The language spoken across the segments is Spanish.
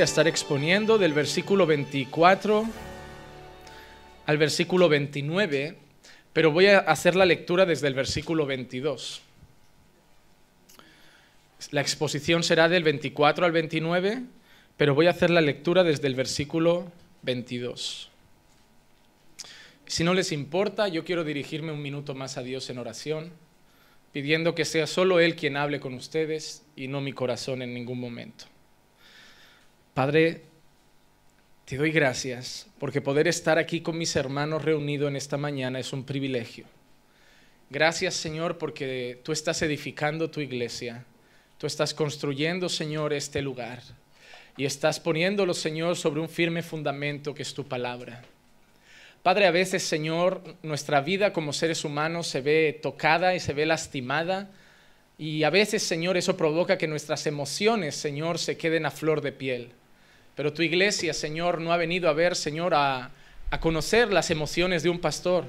a estar exponiendo del versículo 24 al versículo 29, pero voy a hacer la lectura desde el versículo 22. La exposición será del 24 al 29, pero voy a hacer la lectura desde el versículo 22. Si no les importa, yo quiero dirigirme un minuto más a Dios en oración, pidiendo que sea solo Él quien hable con ustedes y no mi corazón en ningún momento. Padre, te doy gracias porque poder estar aquí con mis hermanos reunidos en esta mañana es un privilegio. Gracias Señor porque tú estás edificando tu iglesia, tú estás construyendo Señor este lugar y estás poniéndolo Señor sobre un firme fundamento que es tu palabra. Padre, a veces Señor, nuestra vida como seres humanos se ve tocada y se ve lastimada y a veces Señor eso provoca que nuestras emociones Señor se queden a flor de piel. Pero tu iglesia, Señor, no ha venido a ver, Señor, a, conocer las emociones de un pastor.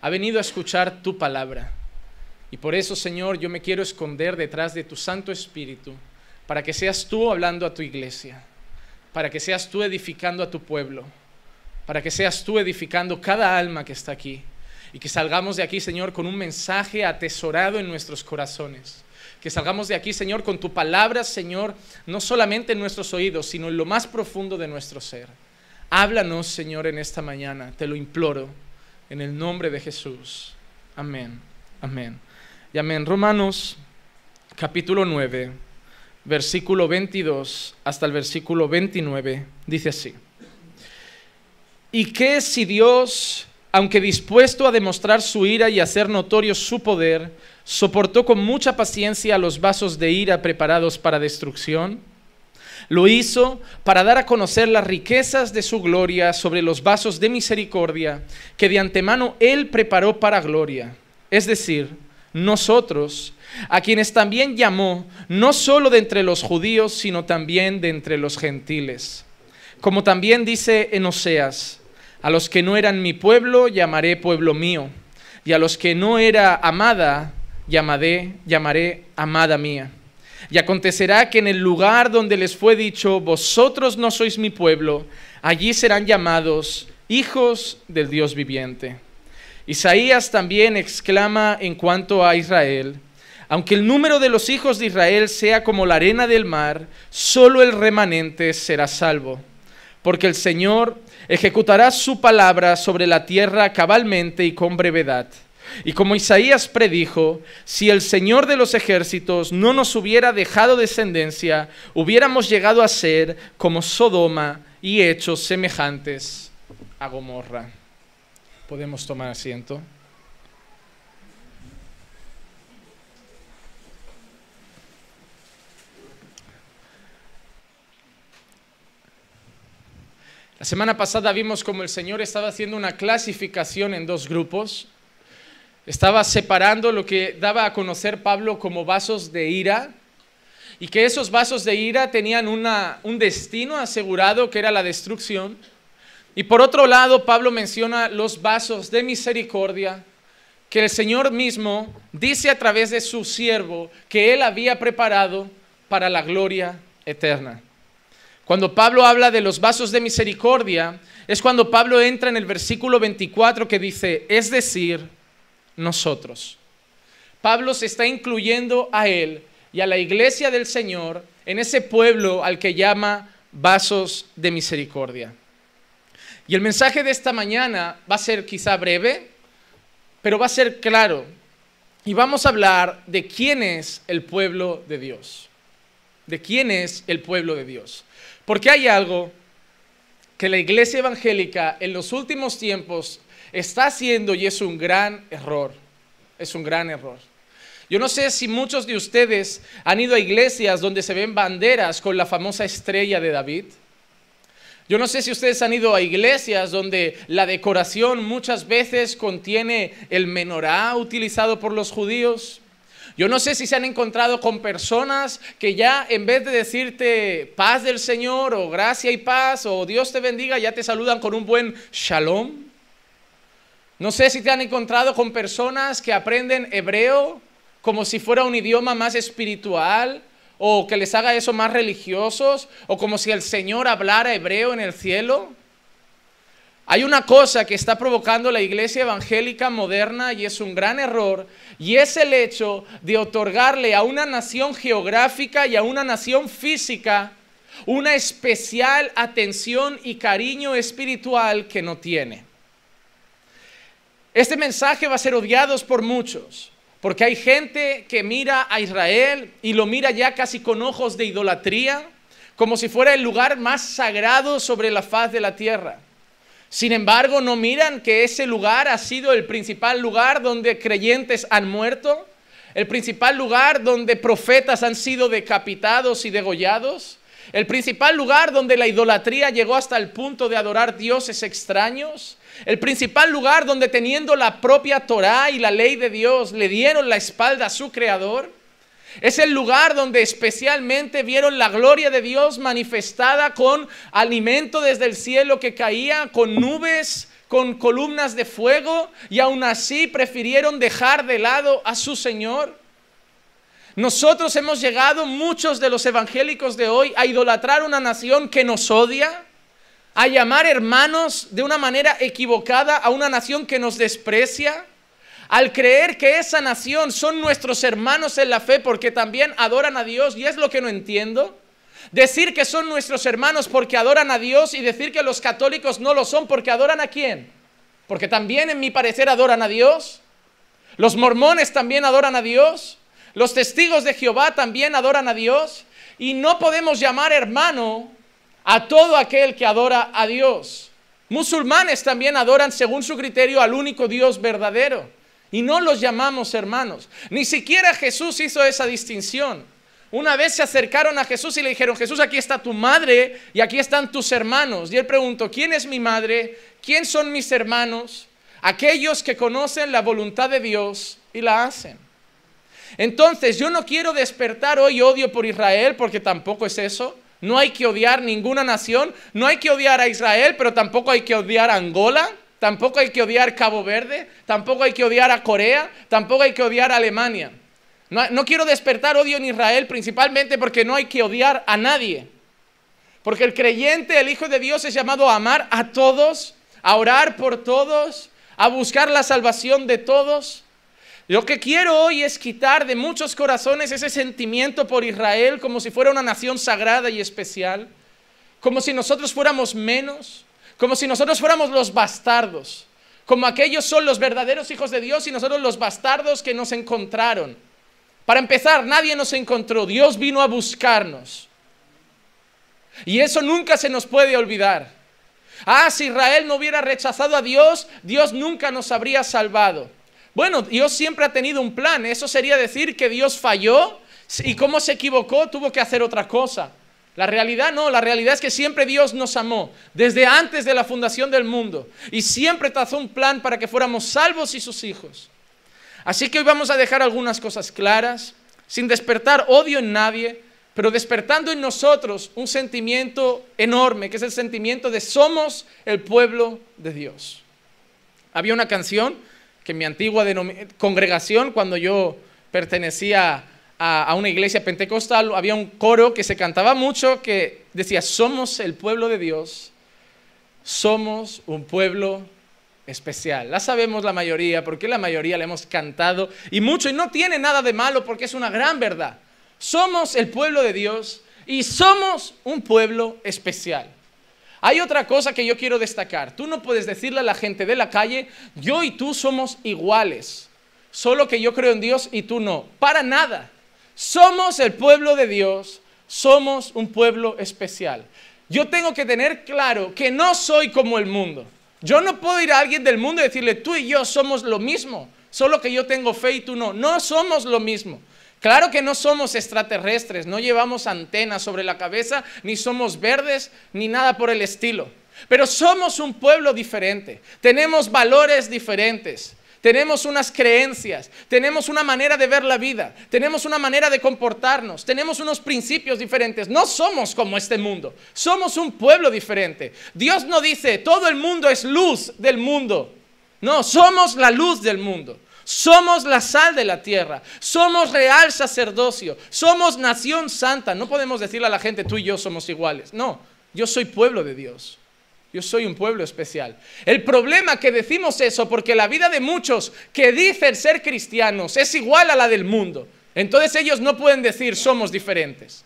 Ha venido a escuchar tu palabra. Y por eso, Señor, yo me quiero esconder detrás de tu Santo Espíritu, para que seas tú hablando a tu iglesia, para que seas tú edificando a tu pueblo, para que seas tú edificando cada alma que está aquí. Y que salgamos de aquí, Señor, con un mensaje atesorado en nuestros corazones. Que salgamos de aquí, Señor, con tu palabra, Señor, no solamente en nuestros oídos, sino en lo más profundo de nuestro ser. Háblanos, Señor, en esta mañana, te lo imploro, en el nombre de Jesús. Amén, amén. Y amén. Romanos capítulo 9, versículo 22 hasta el versículo 29, dice así. ¿Y qué si Dios, aunque dispuesto a demostrar su ira y hacer notorio su poder, soportó con mucha paciencia los vasos de ira preparados para destrucción. Lo hizo para dar a conocer las riquezas de su gloria sobre los vasos de misericordia que de antemano Él preparó para gloria. Es decir, nosotros, a quienes también llamó, no solo de entre los judíos, sino también de entre los gentiles. Como también dice en Oseas, a los que no eran mi pueblo llamaré pueblo mío, y a los que no era amada llamaré, llamaré amada mía. Y acontecerá que en el lugar donde les fue dicho, vosotros no sois mi pueblo, allí serán llamados hijos del Dios viviente. Isaías también exclama en cuanto a Israel, aunque el número de los hijos de Israel sea como la arena del mar, solo el remanente será salvo, porque el Señor ejecutará su palabra sobre la tierra cabalmente y con brevedad. Y como Isaías predijo, si el Señor de los ejércitos no nos hubiera dejado descendencia, hubiéramos llegado a ser como Sodoma y hechos semejantes a Gomorra. Podemos tomar asiento. La semana pasada vimos como el Señor estaba haciendo una clasificación en dos grupos estaba separando lo que daba a conocer Pablo como vasos de ira y que esos vasos de ira tenían una, un destino asegurado que era la destrucción. Y por otro lado, Pablo menciona los vasos de misericordia que el Señor mismo dice a través de su siervo que él había preparado para la gloria eterna. Cuando Pablo habla de los vasos de misericordia, es cuando Pablo entra en el versículo 24 que dice, es decir, nosotros. Pablo se está incluyendo a él y a la iglesia del Señor en ese pueblo al que llama vasos de misericordia. Y el mensaje de esta mañana va a ser quizá breve, pero va a ser claro. Y vamos a hablar de quién es el pueblo de Dios. De quién es el pueblo de Dios. Porque hay algo que la iglesia evangélica en los últimos tiempos está haciendo y es un gran error. Es un gran error. Yo no sé si muchos de ustedes han ido a iglesias donde se ven banderas con la famosa estrella de David. Yo no sé si ustedes han ido a iglesias donde la decoración muchas veces contiene el menorá utilizado por los judíos. Yo no sé si se han encontrado con personas que ya en vez de decirte paz del Señor o gracia y paz o Dios te bendiga, ya te saludan con un buen shalom. No sé si te han encontrado con personas que aprenden hebreo como si fuera un idioma más espiritual o que les haga eso más religiosos o como si el Señor hablara hebreo en el cielo. Hay una cosa que está provocando la iglesia evangélica moderna y es un gran error, y es el hecho de otorgarle a una nación geográfica y a una nación física una especial atención y cariño espiritual que no tiene. Este mensaje va a ser odiado por muchos, porque hay gente que mira a Israel y lo mira ya casi con ojos de idolatría, como si fuera el lugar más sagrado sobre la faz de la tierra. Sin embargo, no miran que ese lugar ha sido el principal lugar donde creyentes han muerto, el principal lugar donde profetas han sido decapitados y degollados, el principal lugar donde la idolatría llegó hasta el punto de adorar dioses extraños. El principal lugar donde teniendo la propia Torá y la ley de Dios le dieron la espalda a su creador. Es el lugar donde especialmente vieron la gloria de Dios manifestada con alimento desde el cielo que caía, con nubes, con columnas de fuego, y aún así prefirieron dejar de lado a su Señor. Nosotros hemos llegado, muchos de los evangélicos de hoy, a idolatrar una nación que nos odia, a llamar hermanos de una manera equivocada a una nación que nos desprecia, al creer que esa nación son nuestros hermanos en la fe porque también adoran a Dios y es lo que no entiendo. Decir que son nuestros hermanos porque adoran a Dios y decir que los católicos no lo son porque adoran a quién. Porque también en mi parecer adoran a Dios. Los mormones también adoran a Dios. Los testigos de Jehová también adoran a Dios. Y no podemos llamar hermano a todo aquel que adora a Dios. Musulmanes también adoran según su criterio al único Dios verdadero. Y no los llamamos hermanos. Ni siquiera Jesús hizo esa distinción. Una vez se acercaron a Jesús y le dijeron, Jesús, aquí está tu madre y aquí están tus hermanos. Y él preguntó, ¿quién es mi madre? ¿Quién son mis hermanos? Aquellos que conocen la voluntad de Dios y la hacen. Entonces, yo no quiero despertar hoy odio por Israel, porque tampoco es eso. No hay que odiar ninguna nación, no hay que odiar a Israel, pero tampoco hay que odiar a Angola, tampoco hay que odiar Cabo Verde, tampoco hay que odiar a Corea, tampoco hay que odiar a Alemania. No, no quiero despertar odio en Israel principalmente porque no hay que odiar a nadie. Porque el creyente, el Hijo de Dios, es llamado a amar a todos, a orar por todos, a buscar la salvación de todos. Lo que quiero hoy es quitar de muchos corazones ese sentimiento por Israel como si fuera una nación sagrada y especial, como si nosotros fuéramos menos, como si nosotros fuéramos los bastardos, como aquellos son los verdaderos hijos de Dios y nosotros los bastardos que nos encontraron. Para empezar, nadie nos encontró, Dios vino a buscarnos. Y eso nunca se nos puede olvidar. Ah, si Israel no hubiera rechazado a Dios, Dios nunca nos habría salvado. Bueno, Dios siempre ha tenido un plan. Eso sería decir que Dios falló y cómo se equivocó, tuvo que hacer otra cosa. La realidad no, la realidad es que siempre Dios nos amó, desde antes de la fundación del mundo, y siempre trazó un plan para que fuéramos salvos y sus hijos. Así que hoy vamos a dejar algunas cosas claras, sin despertar odio en nadie, pero despertando en nosotros un sentimiento enorme, que es el sentimiento de somos el pueblo de Dios. Había una canción que mi antigua congregación, cuando yo pertenecía a, una iglesia pentecostal, había un coro que se cantaba mucho que decía, somos el pueblo de Dios, somos un pueblo especial. La sabemos la mayoría, porque la mayoría la hemos cantado y mucho, y no tiene nada de malo porque es una gran verdad. Somos el pueblo de Dios y somos un pueblo especial. Hay otra cosa que yo quiero destacar. Tú no puedes decirle a la gente de la calle, yo y tú somos iguales, solo que yo creo en Dios y tú no. Para nada. Somos el pueblo de Dios, somos un pueblo especial. Yo tengo que tener claro que no soy como el mundo. Yo no puedo ir a alguien del mundo y decirle, tú y yo somos lo mismo, solo que yo tengo fe y tú no. No somos lo mismo. Claro que no somos extraterrestres, no llevamos antenas sobre la cabeza, ni somos verdes, ni nada por el estilo. Pero somos un pueblo diferente, tenemos valores diferentes, tenemos unas creencias, tenemos una manera de ver la vida, tenemos una manera de comportarnos, tenemos unos principios diferentes. No somos como este mundo, somos un pueblo diferente. Dios no dice, todo el mundo es luz del mundo. No, somos la luz del mundo. Somos la sal de la tierra, somos real sacerdocio, somos nación santa. No podemos decirle a la gente, tú y yo somos iguales. No, yo soy pueblo de Dios. Yo soy un pueblo especial. El problema que decimos eso porque la vida de muchos que dicen ser cristianos es igual a la del mundo. Entonces ellos no pueden decir somos diferentes.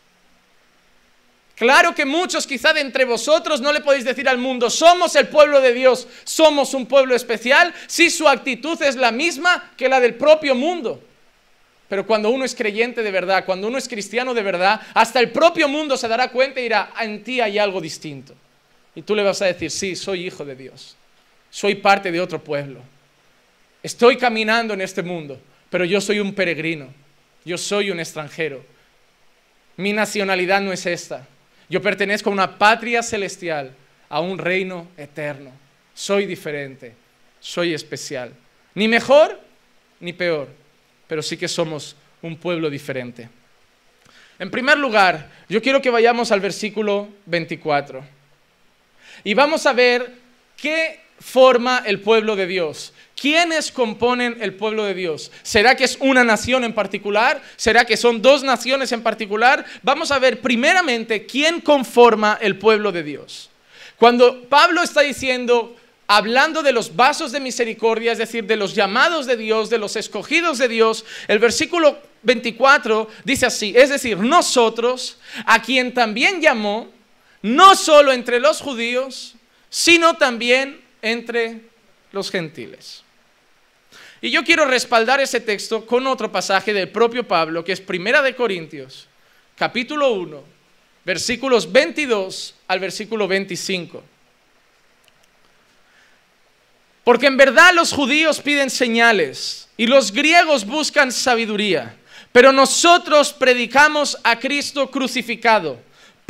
Claro que muchos quizá de entre vosotros no le podéis decir al mundo, somos el pueblo de Dios, somos un pueblo especial, si su actitud es la misma que la del propio mundo. Pero cuando uno es creyente de verdad, cuando uno es cristiano de verdad, hasta el propio mundo se dará cuenta y dirá, en ti hay algo distinto. Y tú le vas a decir, sí, soy hijo de Dios, soy parte de otro pueblo, estoy caminando en este mundo, pero yo soy un peregrino, yo soy un extranjero, mi nacionalidad no es esta. Yo pertenezco a una patria celestial, a un reino eterno. Soy diferente, soy especial. Ni mejor ni peor, pero sí que somos un pueblo diferente. En primer lugar, yo quiero que vayamos al versículo 24 y vamos a ver qué forma el pueblo de Dios, ¿Quiénes componen el pueblo de Dios? ¿Será que es una nación en particular? ¿Será que son dos naciones en particular? Vamos a ver primeramente quién conforma el pueblo de Dios. Cuando Pablo está diciendo, hablando de los vasos de misericordia, es decir, de los llamados de Dios, de los escogidos de Dios, el versículo 24 dice así, es decir, nosotros, a quien también llamó, no solo entre los judíos, sino también entre los gentiles. Y yo quiero respaldar ese texto con otro pasaje del propio Pablo, que es Primera de Corintios, capítulo 1, versículos 22 al versículo 25. Porque en verdad los judíos piden señales y los griegos buscan sabiduría, pero nosotros predicamos a Cristo crucificado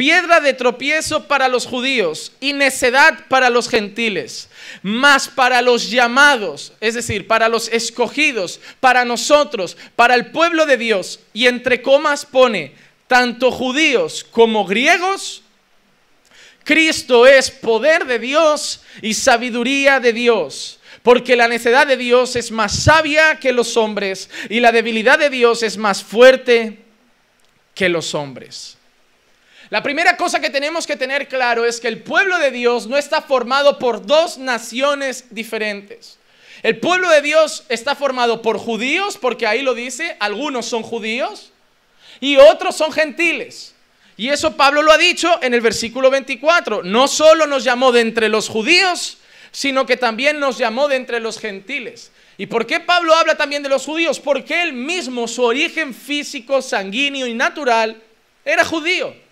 piedra de tropiezo para los judíos y necedad para los gentiles, mas para los llamados, es decir, para los escogidos, para nosotros, para el pueblo de Dios, y entre comas pone, tanto judíos como griegos, Cristo es poder de Dios y sabiduría de Dios. Porque la necedad de Dios es más sabia que los hombres y la debilidad de Dios es más fuerte que los hombres. La primera cosa que tenemos que tener claro es que el pueblo de Dios no está formado por dos naciones diferentes. El pueblo de Dios está formado por judíos, porque ahí lo dice, algunos son judíos y otros son gentiles. Y eso Pablo lo ha dicho en el versículo 24. No solo nos llamó de entre los judíos, sino que también nos llamó de entre los gentiles. ¿Y por qué Pablo habla también de los judíos? Porque él mismo, su origen físico, sanguíneo y natural, era judío.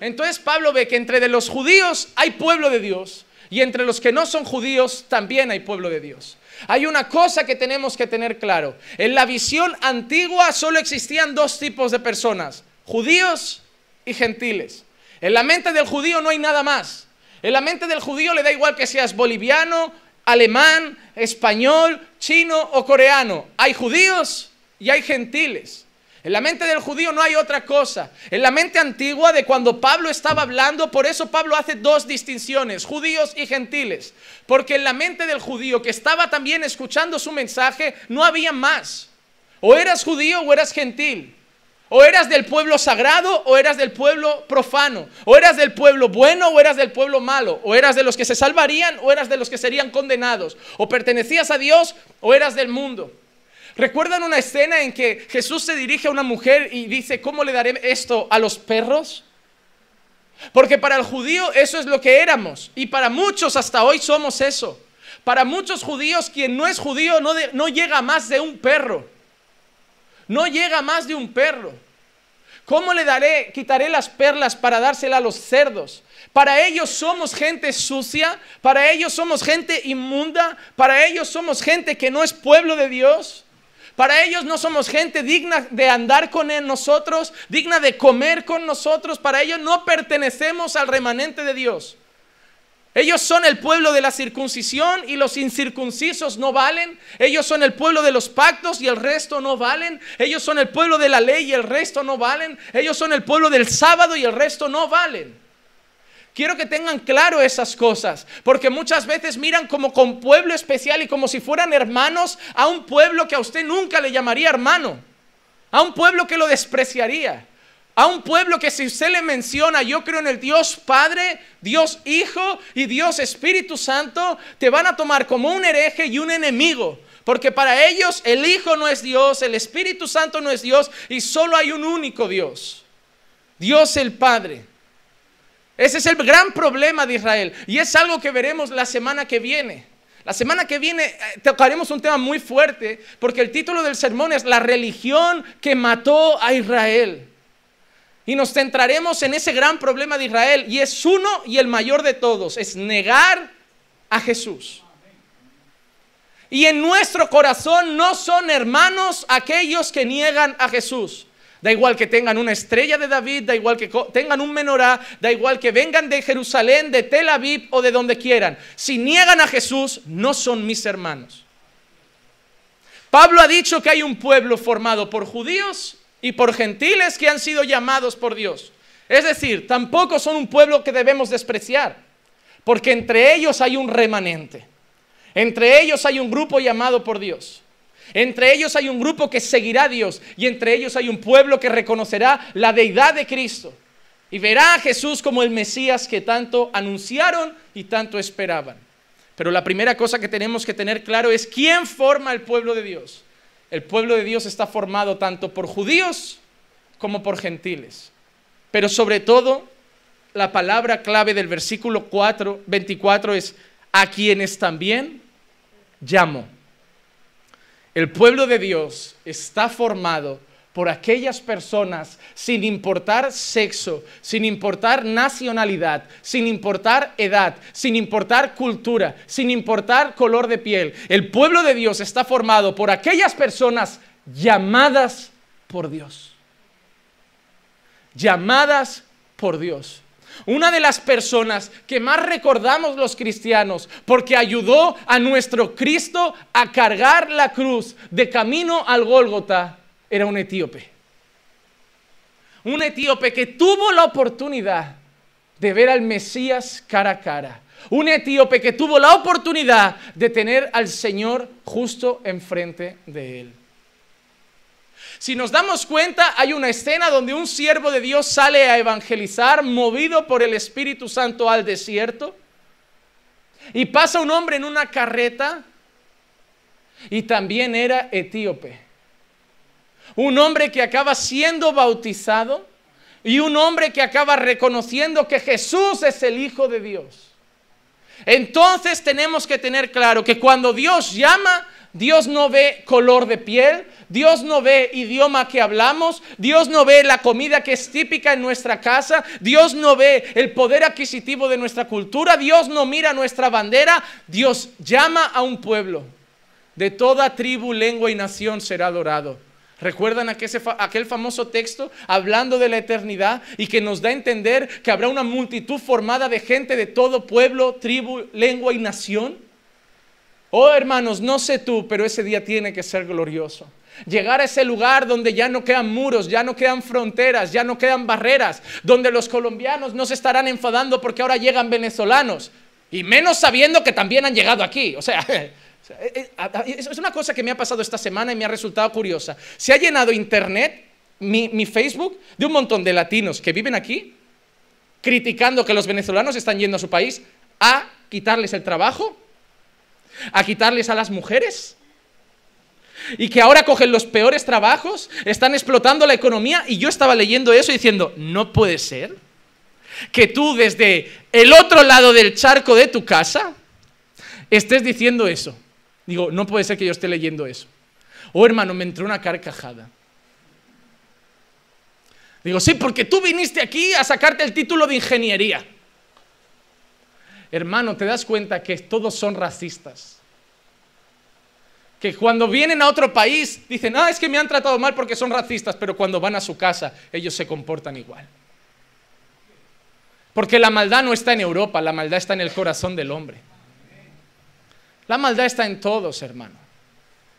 Entonces Pablo ve que entre los judíos hay pueblo de Dios y entre los que no son judíos también hay pueblo de Dios. Hay una cosa que tenemos que tener claro. En la visión antigua solo existían dos tipos de personas, judíos y gentiles. En la mente del judío no hay nada más. En la mente del judío le da igual que seas boliviano, alemán, español, chino o coreano. Hay judíos y hay gentiles. En la mente del judío no hay otra cosa. En la mente antigua de cuando Pablo estaba hablando, por eso Pablo hace dos distinciones, judíos y gentiles. Porque en la mente del judío que estaba también escuchando su mensaje, no había más. O eras judío o eras gentil. O eras del pueblo sagrado o eras del pueblo profano. O eras del pueblo bueno o eras del pueblo malo. O eras de los que se salvarían o eras de los que serían condenados. O pertenecías a Dios o eras del mundo. ¿Recuerdan una escena en que Jesús se dirige a una mujer y dice, ¿cómo le daré esto a los perros? Porque para el judío eso es lo que éramos y para muchos hasta hoy somos eso. Para muchos judíos quien no es judío no, llega más de un perro. No llega más de un perro. ¿Cómo le daré, quitaré las perlas para dársela a los cerdos? Para ellos somos gente sucia, para ellos somos gente inmunda, para ellos somos gente que no es pueblo de Dios. Para ellos no somos gente digna de andar con él nosotros, digna de comer con nosotros. Para ellos no pertenecemos al remanente de Dios. Ellos son el pueblo de la circuncisión y los incircuncisos no valen. Ellos son el pueblo de los pactos y el resto no valen. Ellos son el pueblo de la ley y el resto no valen. Ellos son el pueblo del sábado y el resto no valen. Quiero que tengan claro esas cosas, porque muchas veces miran como con pueblo especial y como si fueran hermanos a un pueblo que a usted nunca le llamaría hermano, a un pueblo que lo despreciaría, a un pueblo que si usted le menciona, yo creo en el Dios Padre, Dios Hijo y Dios Espíritu Santo, te van a tomar como un hereje y un enemigo. Porque para ellos el Hijo no es Dios, el Espíritu Santo no es Dios y solo hay un único Dios, Dios el Padre. Ese es el gran problema de Israel. Y es algo que veremos la semana que viene. La semana que viene eh, tocaremos un tema muy fuerte porque el título del sermón es La religión que mató a Israel. Y nos centraremos en ese gran problema de Israel y es uno y el mayor de todos, es negar a Jesús. Y en nuestro corazón no son hermanos aquellos que niegan a Jesús. Da igual que tengan una estrella de David, da igual que tengan un menorá, da igual que vengan de Jerusalén, de Tel Aviv o de donde quieran. Si niegan a Jesús, no son mis hermanos. Pablo ha dicho que hay un pueblo formado por judíos y por gentiles que han sido llamados por Dios. Es decir, tampoco son un pueblo que debemos despreciar, porque entre ellos hay un remanente. Entre ellos hay un grupo llamado por Dios. Entre ellos hay un grupo que seguirá a Dios y entre ellos hay un pueblo que reconocerá la deidad de Cristo y verá a Jesús como el Mesías que tanto anunciaron y tanto esperaban. Pero la primera cosa que tenemos que tener claro es quién forma el pueblo de Dios. El pueblo de Dios está formado tanto por judíos como por gentiles. Pero sobre todo, la palabra clave del versículo 24 es a quienes también llamo. El pueblo de Dios está formado por aquellas personas sin importar sexo, sin importar nacionalidad, sin importar edad, sin importar cultura, sin importar color de piel. El pueblo de Dios está formado por aquellas personas llamadas por Dios. Llamadas por Dios una de las personas que más recordamos los cristianos, porque ayudó a nuestro Cristo a cargar la cruz de camino al Gólgota, era un etíope. Un etíope que tuvo la oportunidad de ver al Mesías cara a cara. Un etíope que tuvo la oportunidad de tener al Señor justo enfrente de él. Si nos damos cuenta, hay una escena donde un siervo de Dios sale a evangelizar, movido por el Espíritu Santo al desierto, y pasa un hombre en una carreta, y también era etíope. Un hombre que acaba siendo bautizado y un hombre que acaba reconociendo que Jesús es el Hijo de Dios. Entonces tenemos que tener claro que cuando Dios llama, Dios no ve color de piel, Dios no ve idioma que hablamos, Dios no ve la comida que es típica en nuestra casa, Dios no ve el poder adquisitivo de nuestra cultura, Dios no mira nuestra bandera, Dios llama a un pueblo. De toda tribu, lengua y nación será adorado. ¿Recuerdan aquel famoso texto hablando de la eternidad y que nos da a entender que habrá una multitud formada de gente de todo pueblo, tribu, lengua y nación? Oh hermanos, no sé tú, pero ese día tiene que ser glorioso. Llegar a ese lugar donde ya no quedan muros, ya no quedan fronteras, ya no quedan barreras, donde los colombianos no se estarán enfadando porque ahora llegan venezolanos, y menos sabiendo que también han llegado aquí. O sea, eh, eh, es una cosa que me ha pasado esta semana y me ha resultado curiosa. Se ha llenado internet, mi, Facebook, de un montón de latinos que viven aquí, criticando que los venezolanos están yendo a su país a quitarles el trabajo a quitarles a las mujeres? Y que ahora cogen los peores trabajos, están explotando la economía y yo estaba leyendo eso diciendo, no puede ser que tú desde el otro lado del charco de tu casa estés diciendo eso. Digo, no puede ser que yo esté leyendo eso. Oh hermano, me entró una carcajada. Digo, sí, porque tú viniste aquí a sacarte el título de ingeniería hermano, te das cuenta que todos son racistas. Que cuando vienen a otro país dicen, ah, es que me han tratado mal porque son racistas, pero cuando van a su casa ellos se comportan igual. Porque la maldad no está en Europa, la maldad está en el corazón del hombre. La maldad está en todos, hermano.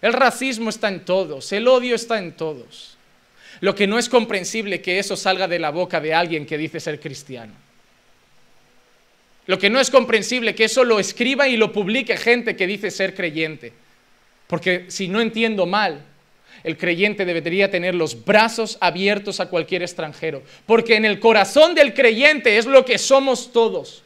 El racismo está en todos, el odio está en todos. Lo que no es comprensible que eso salga de la boca de alguien que dice ser cristiano. Lo que no es comprensible que eso lo escriba y lo publique gente que dice ser creyente. Porque si no entiendo mal, el creyente debería tener los brazos abiertos a cualquier extranjero. Porque en el corazón del creyente es lo que somos todos.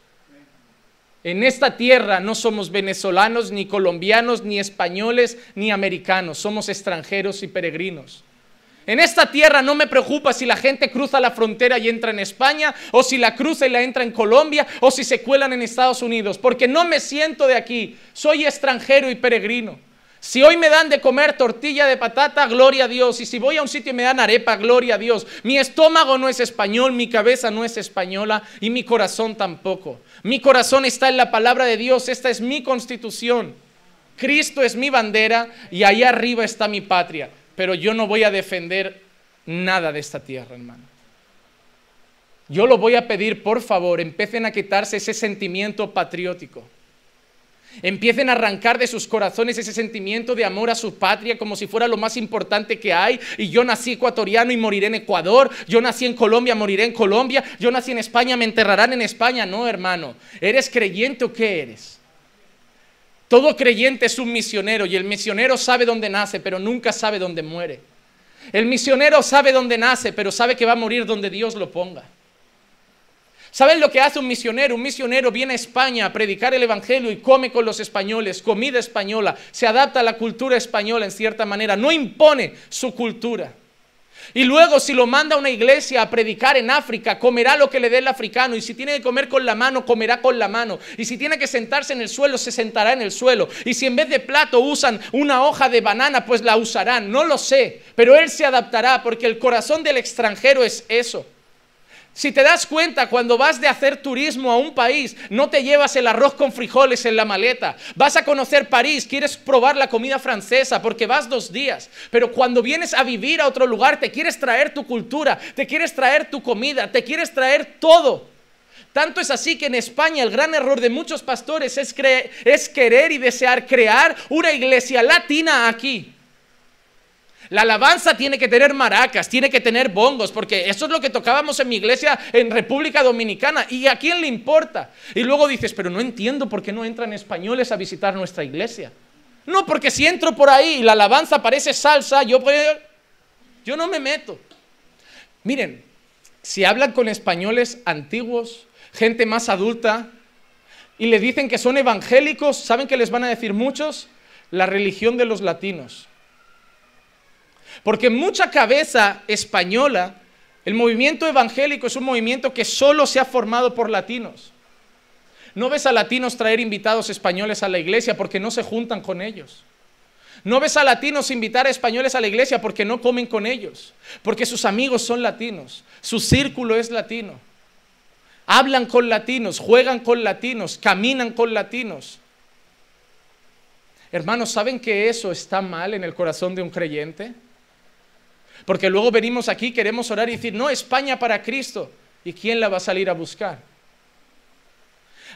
En esta tierra no somos venezolanos, ni colombianos, ni españoles, ni americanos. Somos extranjeros y peregrinos. En esta tierra no me preocupa si la gente cruza la frontera y entra en España, o si la cruza y la entra en Colombia, o si se cuelan en Estados Unidos, porque no me siento de aquí. Soy extranjero y peregrino. Si hoy me dan de comer tortilla de patata, gloria a Dios. Y si voy a un sitio y me dan arepa, gloria a Dios. Mi estómago no es español, mi cabeza no es española y mi corazón tampoco. Mi corazón está en la palabra de Dios, esta es mi constitución. Cristo es mi bandera y ahí arriba está mi patria pero yo no voy a defender nada de esta tierra, hermano. Yo lo voy a pedir, por favor, empiecen a quitarse ese sentimiento patriótico. Empiecen a arrancar de sus corazones ese sentimiento de amor a su patria como si fuera lo más importante que hay. Y yo nací ecuatoriano y moriré en Ecuador. Yo nací en Colombia, moriré en Colombia. Yo nací en España, me enterrarán en España. No, hermano. ¿Eres creyente o qué eres? Todo creyente es un misionero y el misionero sabe dónde nace, pero nunca sabe dónde muere. El misionero sabe dónde nace, pero sabe que va a morir donde Dios lo ponga. ¿Saben lo que hace un misionero? Un misionero viene a España a predicar el Evangelio y come con los españoles, comida española, se adapta a la cultura española en cierta manera, no impone su cultura. Y luego si lo manda a una iglesia a predicar en África, comerá lo que le dé el africano. Y si tiene que comer con la mano, comerá con la mano. Y si tiene que sentarse en el suelo, se sentará en el suelo. Y si en vez de plato usan una hoja de banana, pues la usarán. No lo sé, pero él se adaptará porque el corazón del extranjero es eso. Si te das cuenta, cuando vas de hacer turismo a un país, no te llevas el arroz con frijoles en la maleta. Vas a conocer París, quieres probar la comida francesa porque vas dos días. Pero cuando vienes a vivir a otro lugar, te quieres traer tu cultura, te quieres traer tu comida, te quieres traer todo. Tanto es así que en España el gran error de muchos pastores es, querer y desear crear una iglesia latina aquí la alabanza tiene que tener maracas, tiene que tener bongos, porque eso es lo que tocábamos en mi iglesia en República Dominicana. ¿Y a quién le importa? Y luego dices, pero no entiendo por qué no entran españoles a visitar nuestra iglesia. No, porque si entro por ahí y la alabanza parece salsa, yo, no me meto. Miren, si hablan con españoles antiguos, gente más adulta, y le dicen que son evangélicos, ¿saben qué les van a decir muchos? La religión de los latinos. Porque mucha cabeza española, el movimiento evangélico es un movimiento que solo se ha formado por latinos. No ves a latinos traer invitados españoles a la iglesia porque no se juntan con ellos. No ves a latinos invitar a españoles a la iglesia porque no comen con ellos, porque sus amigos son latinos, su círculo es latino. Hablan con latinos, juegan con latinos, caminan con latinos. Hermanos, ¿saben que eso está mal en el corazón de un creyente? Porque luego venimos aquí, queremos orar y decir, no, España para Cristo. ¿Y quién la va a salir a buscar?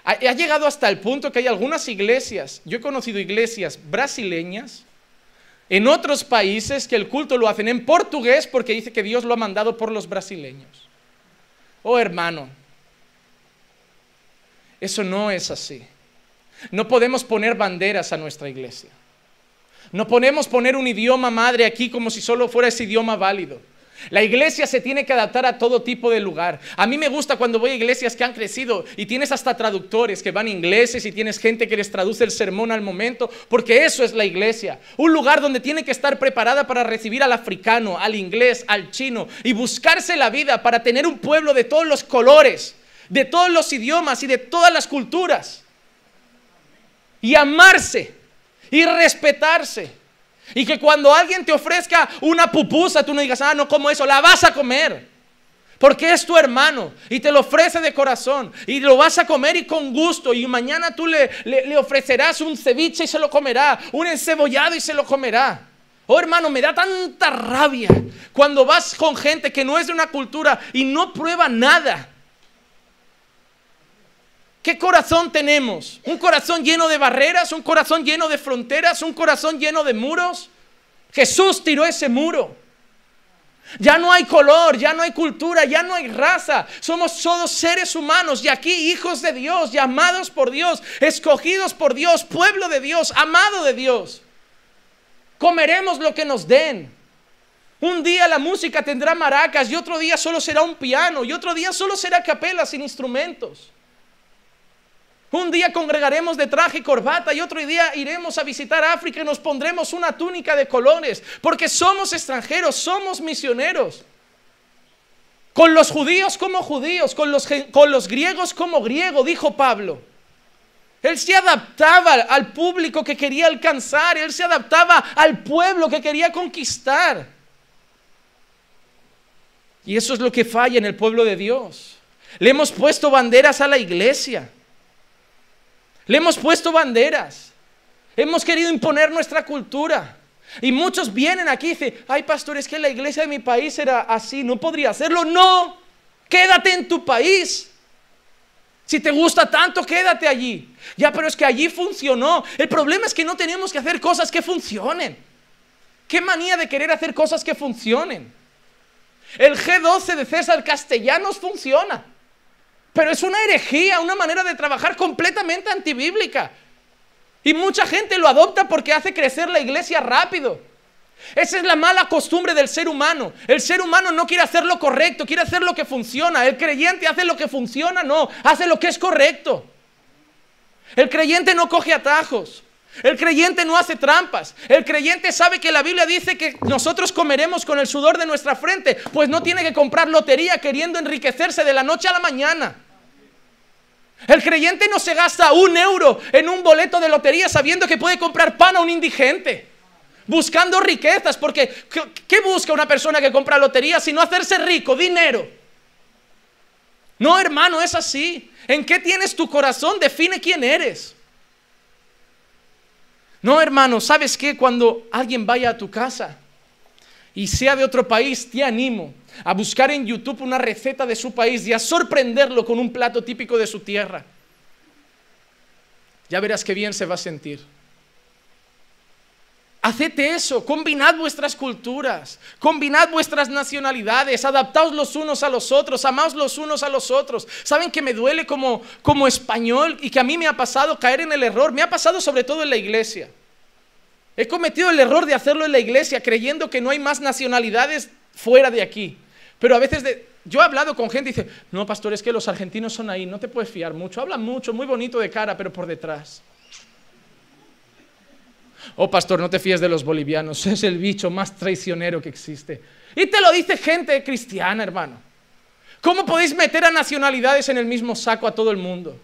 Ha, llegado hasta el punto que hay algunas iglesias, yo he conocido iglesias brasileñas, en otros países que el culto lo hacen en portugués porque dice que Dios lo ha mandado por los brasileños. Oh hermano, eso no es así. No podemos poner banderas a nuestra iglesia. No podemos poner un idioma madre aquí como si solo fuera ese idioma válido. La iglesia se tiene que adaptar a todo tipo de lugar. A mí me gusta cuando voy a iglesias que han crecido y tienes hasta traductores que van ingleses y tienes gente que les traduce el sermón al momento, porque eso es la iglesia. Un lugar donde tiene que estar preparada para recibir al africano, al inglés, al chino y buscarse la vida para tener un pueblo de todos los colores, de todos los idiomas y de todas las culturas. Y amarse y respetarse. Y que cuando alguien te ofrezca una pupusa, tú no digas, ah, no como eso, la vas a comer. Porque es tu hermano y te lo ofrece de corazón y lo vas a comer y con gusto. Y mañana tú le, ofrecerás un ceviche y se lo comerá, un encebollado y se lo comerá. Oh hermano, me da tanta rabia cuando vas con gente que no es de una cultura y no prueba nada. ¿Qué corazón tenemos? ¿Un corazón lleno de barreras? ¿Un corazón lleno de fronteras? ¿Un corazón lleno de muros? Jesús tiró ese muro. Ya no hay color, ya no hay cultura, ya no hay raza. Somos todos seres humanos y aquí hijos de Dios, llamados por Dios, escogidos por Dios, pueblo de Dios, amado de Dios. Comeremos lo que nos den. Un día la música tendrá maracas y otro día solo será un piano y otro día solo será capela sin instrumentos. Un día congregaremos de traje y corbata y otro día iremos a visitar África y nos pondremos una túnica de colores, porque somos extranjeros, somos misioneros. Con los judíos como judíos, con los, griegos como griego, dijo Pablo. Él se adaptaba al público que quería alcanzar, él se adaptaba al pueblo que quería conquistar. Y eso es lo que falla en el pueblo de Dios. Le hemos puesto banderas a la iglesia. Le hemos puesto banderas. Hemos querido imponer nuestra cultura. Y muchos vienen aquí y dicen, ay pastor, es que la iglesia de mi país era así, no podría hacerlo. No, quédate en tu país. Si te gusta tanto, quédate allí. Ya, pero es que allí funcionó. El problema es que no tenemos que hacer cosas que funcionen. Qué manía de querer hacer cosas que funcionen. El G12 de César Castellanos funciona. Pero es una herejía, una manera de trabajar completamente antibíblica. Y mucha gente lo adopta porque hace crecer la iglesia rápido. Esa es la mala costumbre del ser humano. El ser humano no quiere hacer lo correcto, quiere hacer lo que funciona. El creyente hace lo que funciona, no, hace lo que es correcto. El creyente no coge atajos. El creyente no hace trampas. El creyente sabe que la Biblia dice que nosotros comeremos con el sudor de nuestra frente, pues no tiene que comprar lotería queriendo enriquecerse de la noche a la mañana. El creyente no se gasta un euro en un boleto de lotería sabiendo que puede comprar pan a un indigente, buscando riquezas, porque ¿qué, busca una persona que compra lotería sino hacerse rico, dinero? No, hermano, es así. ¿En qué tienes tu corazón? Define quién eres. No, hermano, ¿sabes qué? Cuando alguien vaya a tu casa y sea de otro país, te animo a buscar en YouTube una receta de su país y a sorprenderlo con un plato típico de su tierra. Ya verás qué bien se va a sentir. Haced eso, combinad vuestras culturas, combinad vuestras nacionalidades, adaptaos los unos a los otros, amaos los unos a los otros. Saben que me duele como, español y que a mí me ha pasado caer en el error, me ha pasado sobre todo en la iglesia. He cometido el error de hacerlo en la iglesia creyendo que no hay más nacionalidades fuera de aquí. Pero a veces yo he hablado con gente y dice, no, pastor, es que los argentinos son ahí, no te puedes fiar mucho, hablan mucho, muy bonito de cara, pero por detrás oh pastor, no te fíes de los bolivianos, es el bicho más traicionero que existe. Y te lo dice gente cristiana, hermano. ¿Cómo podéis meter a nacionalidades en el mismo saco a todo el mundo?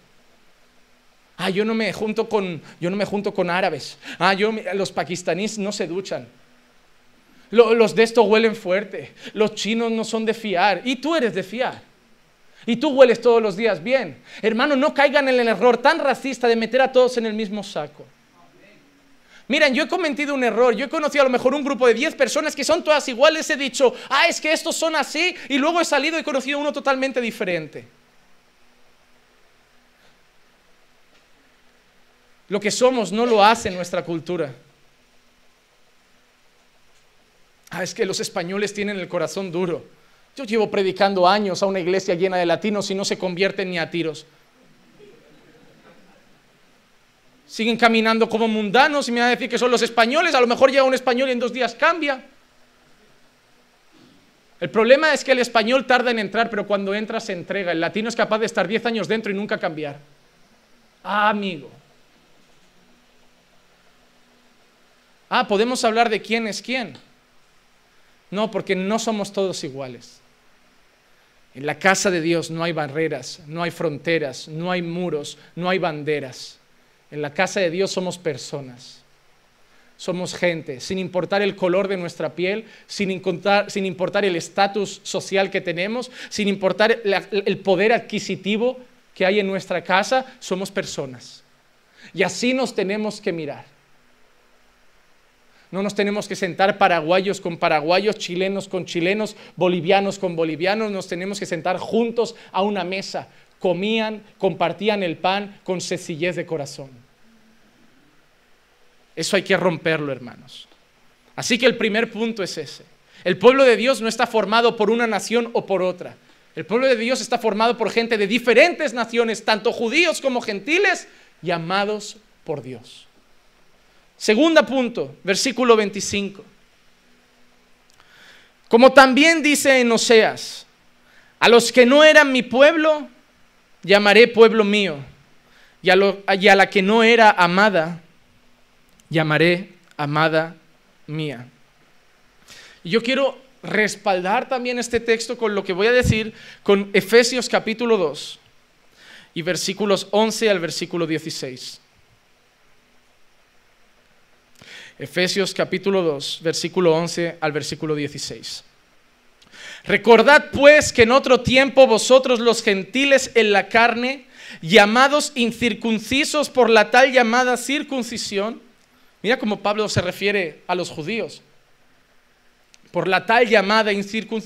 Ah, yo no me junto con, yo no me junto con árabes. Ah, los pakistaníes no se duchan. Los de estos huelen fuerte. Los chinos no son de fiar. Y tú eres de fiar. Y tú hueles todos los días bien. Hermano, no caigan en el error tan racista de meter a todos en el mismo saco. Miren, yo he cometido un error, yo he conocido a lo mejor un grupo de 10 personas que son todas iguales, he dicho, ah, es que estos son así, y luego he salido y he conocido uno totalmente diferente. Lo que somos no lo hace nuestra cultura. Ah, es que los españoles tienen el corazón duro. Yo llevo predicando años a una iglesia llena de latinos y no se convierten ni a tiros. siguen caminando como mundanos y me van a decir que son los españoles, a lo mejor llega un español y en dos días cambia. El problema es que el español tarda en entrar, pero cuando entra se entrega. El latino es capaz de estar 10 años dentro y nunca cambiar. Ah, amigo. Ah, podemos hablar de quién es quién. No, porque no somos todos iguales. En la casa de Dios no hay barreras, no hay fronteras, no hay muros, no hay banderas. En la casa de Dios somos personas. Somos gente, sin importar el color de nuestra piel, sin importar, el estatus social que tenemos, sin importar el poder adquisitivo que hay en nuestra casa, somos personas. Y así nos tenemos que mirar. No nos tenemos que sentar paraguayos con paraguayos, chilenos con chilenos, bolivianos con bolivianos, nos tenemos que sentar juntos a una mesa, comían, compartían el pan con sencillez de corazón. Eso hay que romperlo, hermanos. Así que el primer punto es ese. El pueblo de Dios no está formado por una nación o por otra. El pueblo de Dios está formado por gente de diferentes naciones, tanto judíos como gentiles, llamados por Dios. segundo punto, versículo 25. Como también dice en Oseas, a los que no eran mi pueblo, llamaré pueblo mío, y a, la que no era amada, llamaré amada mía. Y yo quiero respaldar también este texto con lo que voy a decir con Efesios capítulo 2 y versículos 11 al versículo 16. Efesios capítulo 2, versículo 11 al versículo 16. Recordad pues que en otro tiempo vosotros los gentiles en la carne, llamados incircuncisos por la tal llamada circuncisión, mira cómo Pablo se refiere a los judíos, por la tal llamada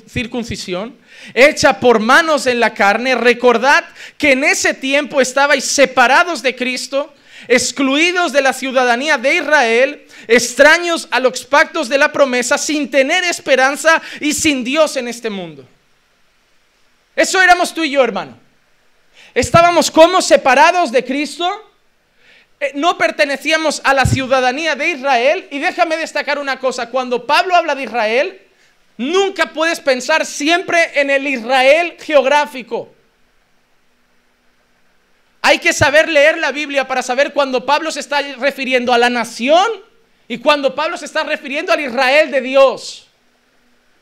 circuncisión, hecha por manos en la carne, recordad que en ese tiempo estabais separados de Cristo, excluidos de la ciudadanía de Israel, extraños a los pactos de la promesa, sin tener esperanza y sin Dios en este mundo. Eso éramos tú y yo, hermano. Estábamos como separados de Cristo, eh, no pertenecíamos a la ciudadanía de Israel. Y déjame destacar una cosa, cuando Pablo habla de Israel, nunca puedes pensar siempre en el Israel geográfico. Hay que saber leer la Biblia para saber cuando Pablo se está refiriendo a la nación y cuando Pablo se está refiriendo al Israel de Dios,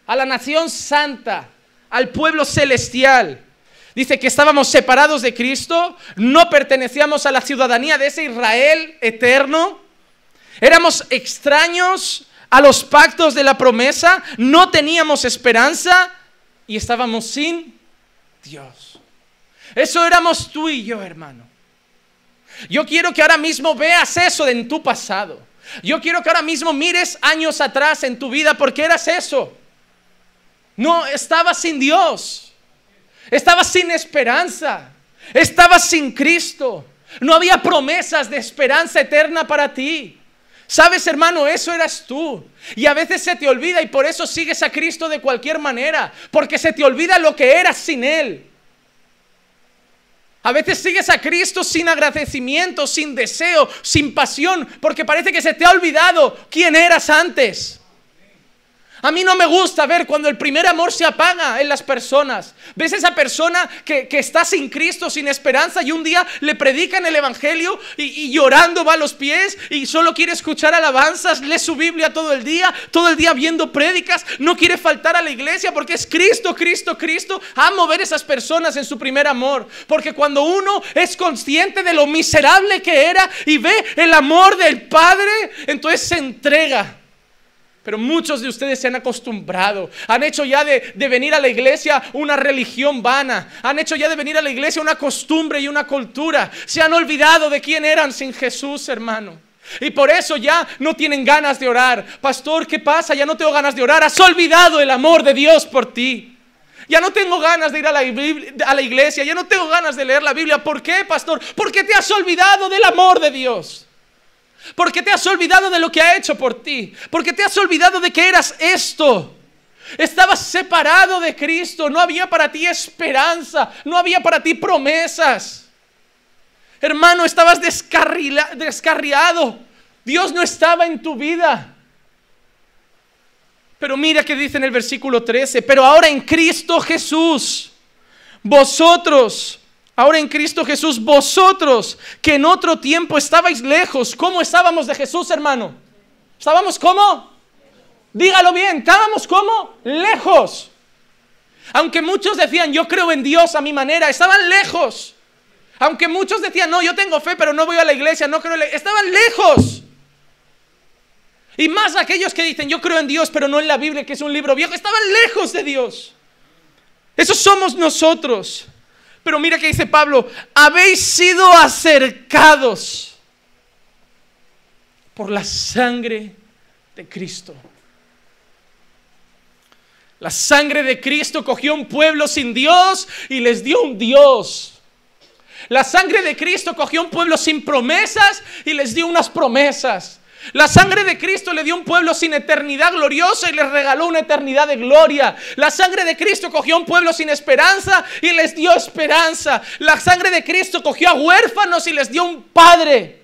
a la nación santa, al pueblo celestial. Dice que estábamos separados de Cristo, no pertenecíamos a la ciudadanía de ese Israel eterno, éramos extraños a los pactos de la promesa, no teníamos esperanza y estábamos sin Dios. Eso éramos tú y yo, hermano. Yo quiero que ahora mismo veas eso en tu pasado. Yo quiero que ahora mismo mires años atrás en tu vida porque eras eso. No, estabas sin Dios. Estabas sin esperanza. Estabas sin Cristo. No había promesas de esperanza eterna para ti. Sabes, hermano, eso eras tú. Y a veces se te olvida y por eso sigues a Cristo de cualquier manera. Porque se te olvida lo que eras sin Él. A veces sigues a Cristo sin agradecimiento, sin deseo, sin pasión, porque parece que se te ha olvidado quién eras antes. A mí no me gusta ver cuando el primer amor se apaga en las personas. Ves esa persona que, está sin Cristo, sin esperanza, y un día le predican el Evangelio y, y, llorando va a los pies y solo quiere escuchar alabanzas, lee su Biblia todo el día, todo el día viendo prédicas, no quiere faltar a la iglesia porque es Cristo, Cristo, Cristo. Amo ver esas personas en su primer amor. Porque cuando uno es consciente de lo miserable que era y ve el amor del Padre, entonces se entrega pero muchos de ustedes se han acostumbrado, han hecho ya de, venir a la iglesia una religión vana, han hecho ya de venir a la iglesia una costumbre y una cultura, se han olvidado de quién eran sin Jesús, hermano. Y por eso ya no tienen ganas de orar. Pastor, ¿qué pasa? Ya no tengo ganas de orar. Has olvidado el amor de Dios por ti. Ya no tengo ganas de ir a la, a la iglesia. Ya no tengo ganas de leer la Biblia. ¿Por qué, pastor? Porque te has olvidado del amor de Dios. Porque te has olvidado de lo que ha hecho por ti. Porque te has olvidado de que eras esto. Estabas separado de Cristo. No había para ti esperanza. No había para ti promesas. Hermano, estabas descarriado. Dios no estaba en tu vida. Pero mira que dice en el versículo 13, pero ahora en Cristo Jesús, vosotros Ahora en Cristo Jesús, vosotros que en otro tiempo estabais lejos, ¿cómo estábamos de Jesús, hermano? ¿Estábamos cómo? Dígalo bien, estábamos cómo? lejos. Aunque muchos decían, yo creo en Dios a mi manera, estaban lejos. Aunque muchos decían, no, yo tengo fe, pero no voy a la iglesia, no creo en la iglesia, estaban lejos. Y más aquellos que dicen, yo creo en Dios, pero no en la Biblia, que es un libro viejo, estaban lejos de Dios. Esos somos nosotros. Pero mira que dice Pablo, habéis sido acercados por la sangre de Cristo. La sangre de Cristo cogió un pueblo sin Dios y les dio un Dios. La sangre de Cristo cogió un pueblo sin promesas y les dio unas promesas. La sangre de Cristo le dio un pueblo sin eternidad gloriosa y les regaló una eternidad de gloria. La sangre de Cristo cogió a un pueblo sin esperanza y les dio esperanza. La sangre de Cristo cogió a huérfanos y les dio un padre.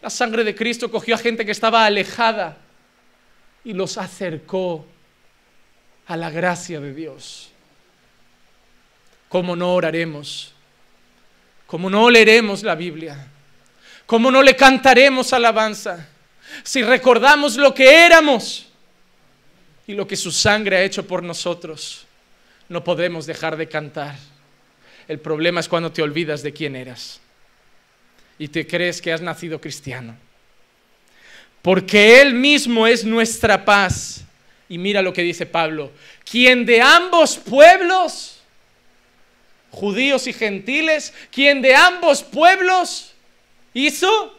La sangre de Cristo cogió a gente que estaba alejada y los acercó a la gracia de Dios. ¿Cómo no oraremos? ¿Cómo no leeremos la Biblia? ¿Cómo no le cantaremos alabanza si recordamos lo que éramos y lo que su sangre ha hecho por nosotros? No podemos dejar de cantar. El problema es cuando te olvidas de quién eras y te crees que has nacido cristiano. Porque Él mismo es nuestra paz. Y mira lo que dice Pablo, quien de ambos pueblos, judíos y gentiles, quien de ambos pueblos, hizo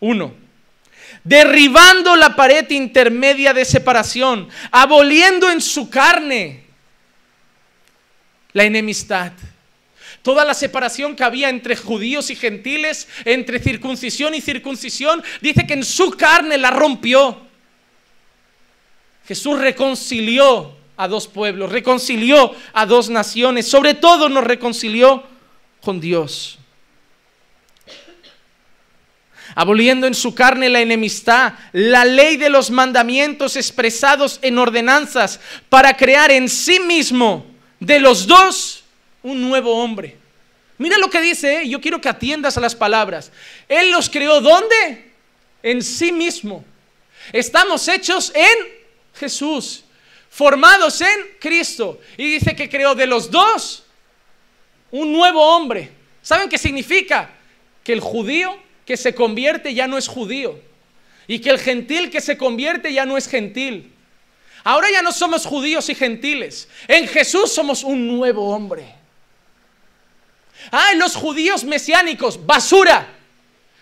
uno. Derribando la pared intermedia de separación, aboliendo en su carne la enemistad. Toda la separación que había entre judíos y gentiles, entre circuncisión y circuncisión, dice que en su carne la rompió. Jesús reconcilió a dos pueblos, reconcilió a dos naciones, sobre todo nos reconcilió con Dios aboliendo en su carne la enemistad, la ley de los mandamientos expresados en ordenanzas, para crear en sí mismo de los dos un nuevo hombre. Mira lo que dice, ¿eh? yo quiero que atiendas a las palabras. Él los creó ¿dónde? En sí mismo. Estamos hechos en Jesús, formados en Cristo. Y dice que creó de los dos un nuevo hombre. ¿Saben qué significa? Que el judío que se convierte ya no es judío y que el gentil que se convierte ya no es gentil. Ahora ya no somos judíos y gentiles. En Jesús somos un nuevo hombre. Ah, los judíos mesiánicos, basura.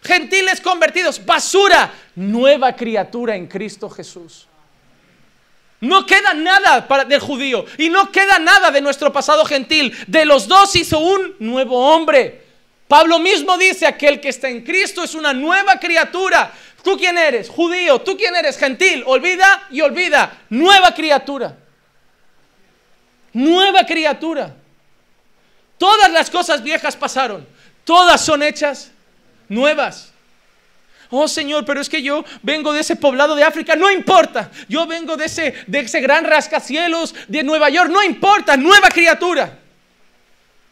Gentiles convertidos, basura. Nueva criatura en Cristo Jesús. No queda nada del judío y no queda nada de nuestro pasado gentil. De los dos hizo un nuevo hombre. Pablo mismo dice, aquel que está en Cristo es una nueva criatura. ¿Tú quién eres? Judío. ¿Tú quién eres? Gentil. Olvida y olvida. Nueva criatura. Nueva criatura. Todas las cosas viejas pasaron. Todas son hechas nuevas. Oh Señor, pero es que yo vengo de ese poblado de África, no importa. Yo vengo de ese, de ese gran rascacielos de Nueva York, no importa, nueva criatura.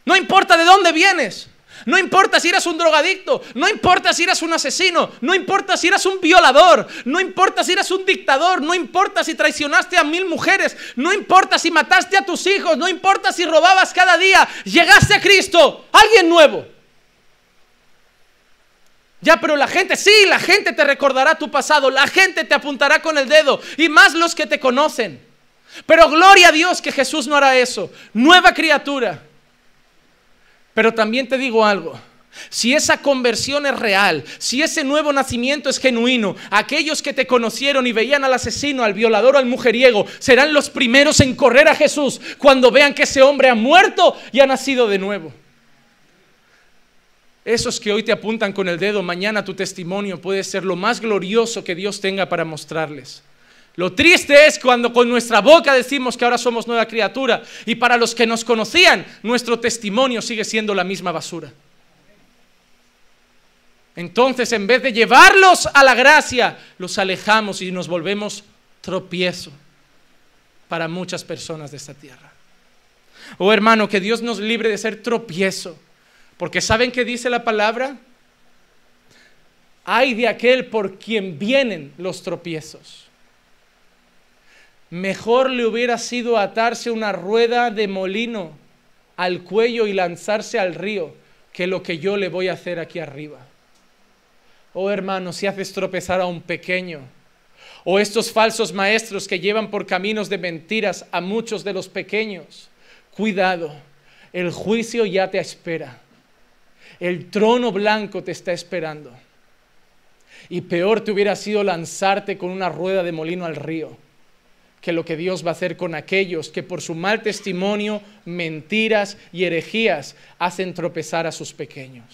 No importa de dónde vienes. No importa si eras un drogadicto, no importa si eras un asesino, no importa si eras un violador, no importa si eras un dictador, no importa si traicionaste a mil mujeres, no importa si mataste a tus hijos, no importa si robabas cada día, llegaste a Cristo, alguien nuevo. Ya, pero la gente, sí, la gente te recordará tu pasado, la gente te apuntará con el dedo y más los que te conocen. Pero gloria a Dios que Jesús no hará eso. Nueva criatura. Pero también te digo algo. Si esa conversión es real, si ese nuevo nacimiento es genuino, aquellos que te conocieron y veían al asesino, al violador, al mujeriego, serán los primeros en correr a Jesús cuando vean que ese hombre ha muerto y ha nacido de nuevo. Esos que hoy te apuntan con el dedo, mañana tu testimonio puede ser lo más glorioso que Dios tenga para mostrarles. Lo triste es cuando con nuestra boca decimos que ahora somos nueva criatura y para los que nos conocían nuestro testimonio sigue siendo la misma basura. Entonces, en vez de llevarlos a la gracia, los alejamos y nos volvemos tropiezo para muchas personas de esta tierra. Oh hermano, que Dios nos libre de ser tropiezo, porque ¿saben qué dice la palabra? Hay de aquel por quien vienen los tropiezos. Mejor le hubiera sido atarse una rueda de molino al cuello y lanzarse al río que lo que yo le voy a hacer aquí arriba. Oh hermano, si haces tropezar a un pequeño, o estos falsos maestros que llevan por caminos de mentiras a muchos de los pequeños, cuidado, el juicio ya te espera, el trono blanco te está esperando. Y peor te hubiera sido lanzarte con una rueda de molino al río, que lo que Dios va a hacer con aquellos que por su mal testimonio, mentiras y herejías hacen tropezar a sus pequeños.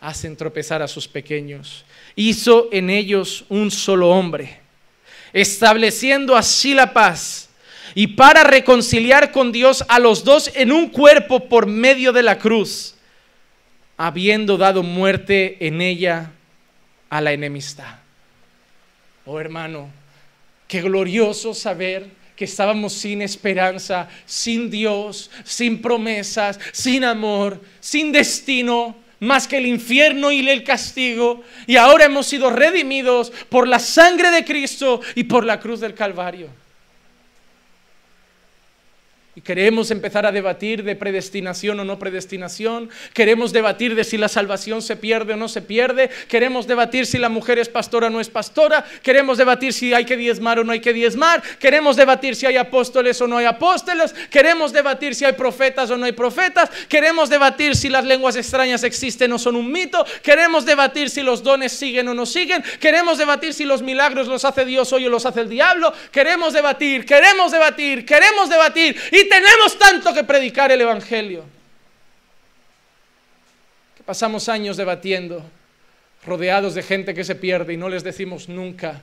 Hacen tropezar a sus pequeños. Hizo en ellos un solo hombre, estableciendo así la paz y para reconciliar con Dios a los dos en un cuerpo por medio de la cruz, habiendo dado muerte en ella a la enemistad. Oh hermano, Qué glorioso saber que estábamos sin esperanza, sin Dios, sin promesas, sin amor, sin destino, más que el infierno y el castigo. Y ahora hemos sido redimidos por la sangre de Cristo y por la cruz del Calvario y Queremos empezar a debatir de predestinación o no predestinación. Queremos debatir de si la salvación se pierde o no se pierde. Queremos debatir si la mujer es pastora o no es pastora. Queremos debatir si hay que diezmar o no hay que diezmar. Queremos debatir si hay apóstoles o no hay apóstoles. Queremos debatir si hay profetas o no hay profetas. Queremos debatir si las lenguas extrañas existen o son un mito. Queremos debatir si los dones siguen o no siguen. Queremos debatir si los milagros los hace Dios hoy o los hace el diablo. Queremos debatir, queremos debatir, queremos debatir. Y tenemos tanto que predicar el Evangelio. Que pasamos años debatiendo, rodeados de gente que se pierde y no les decimos nunca,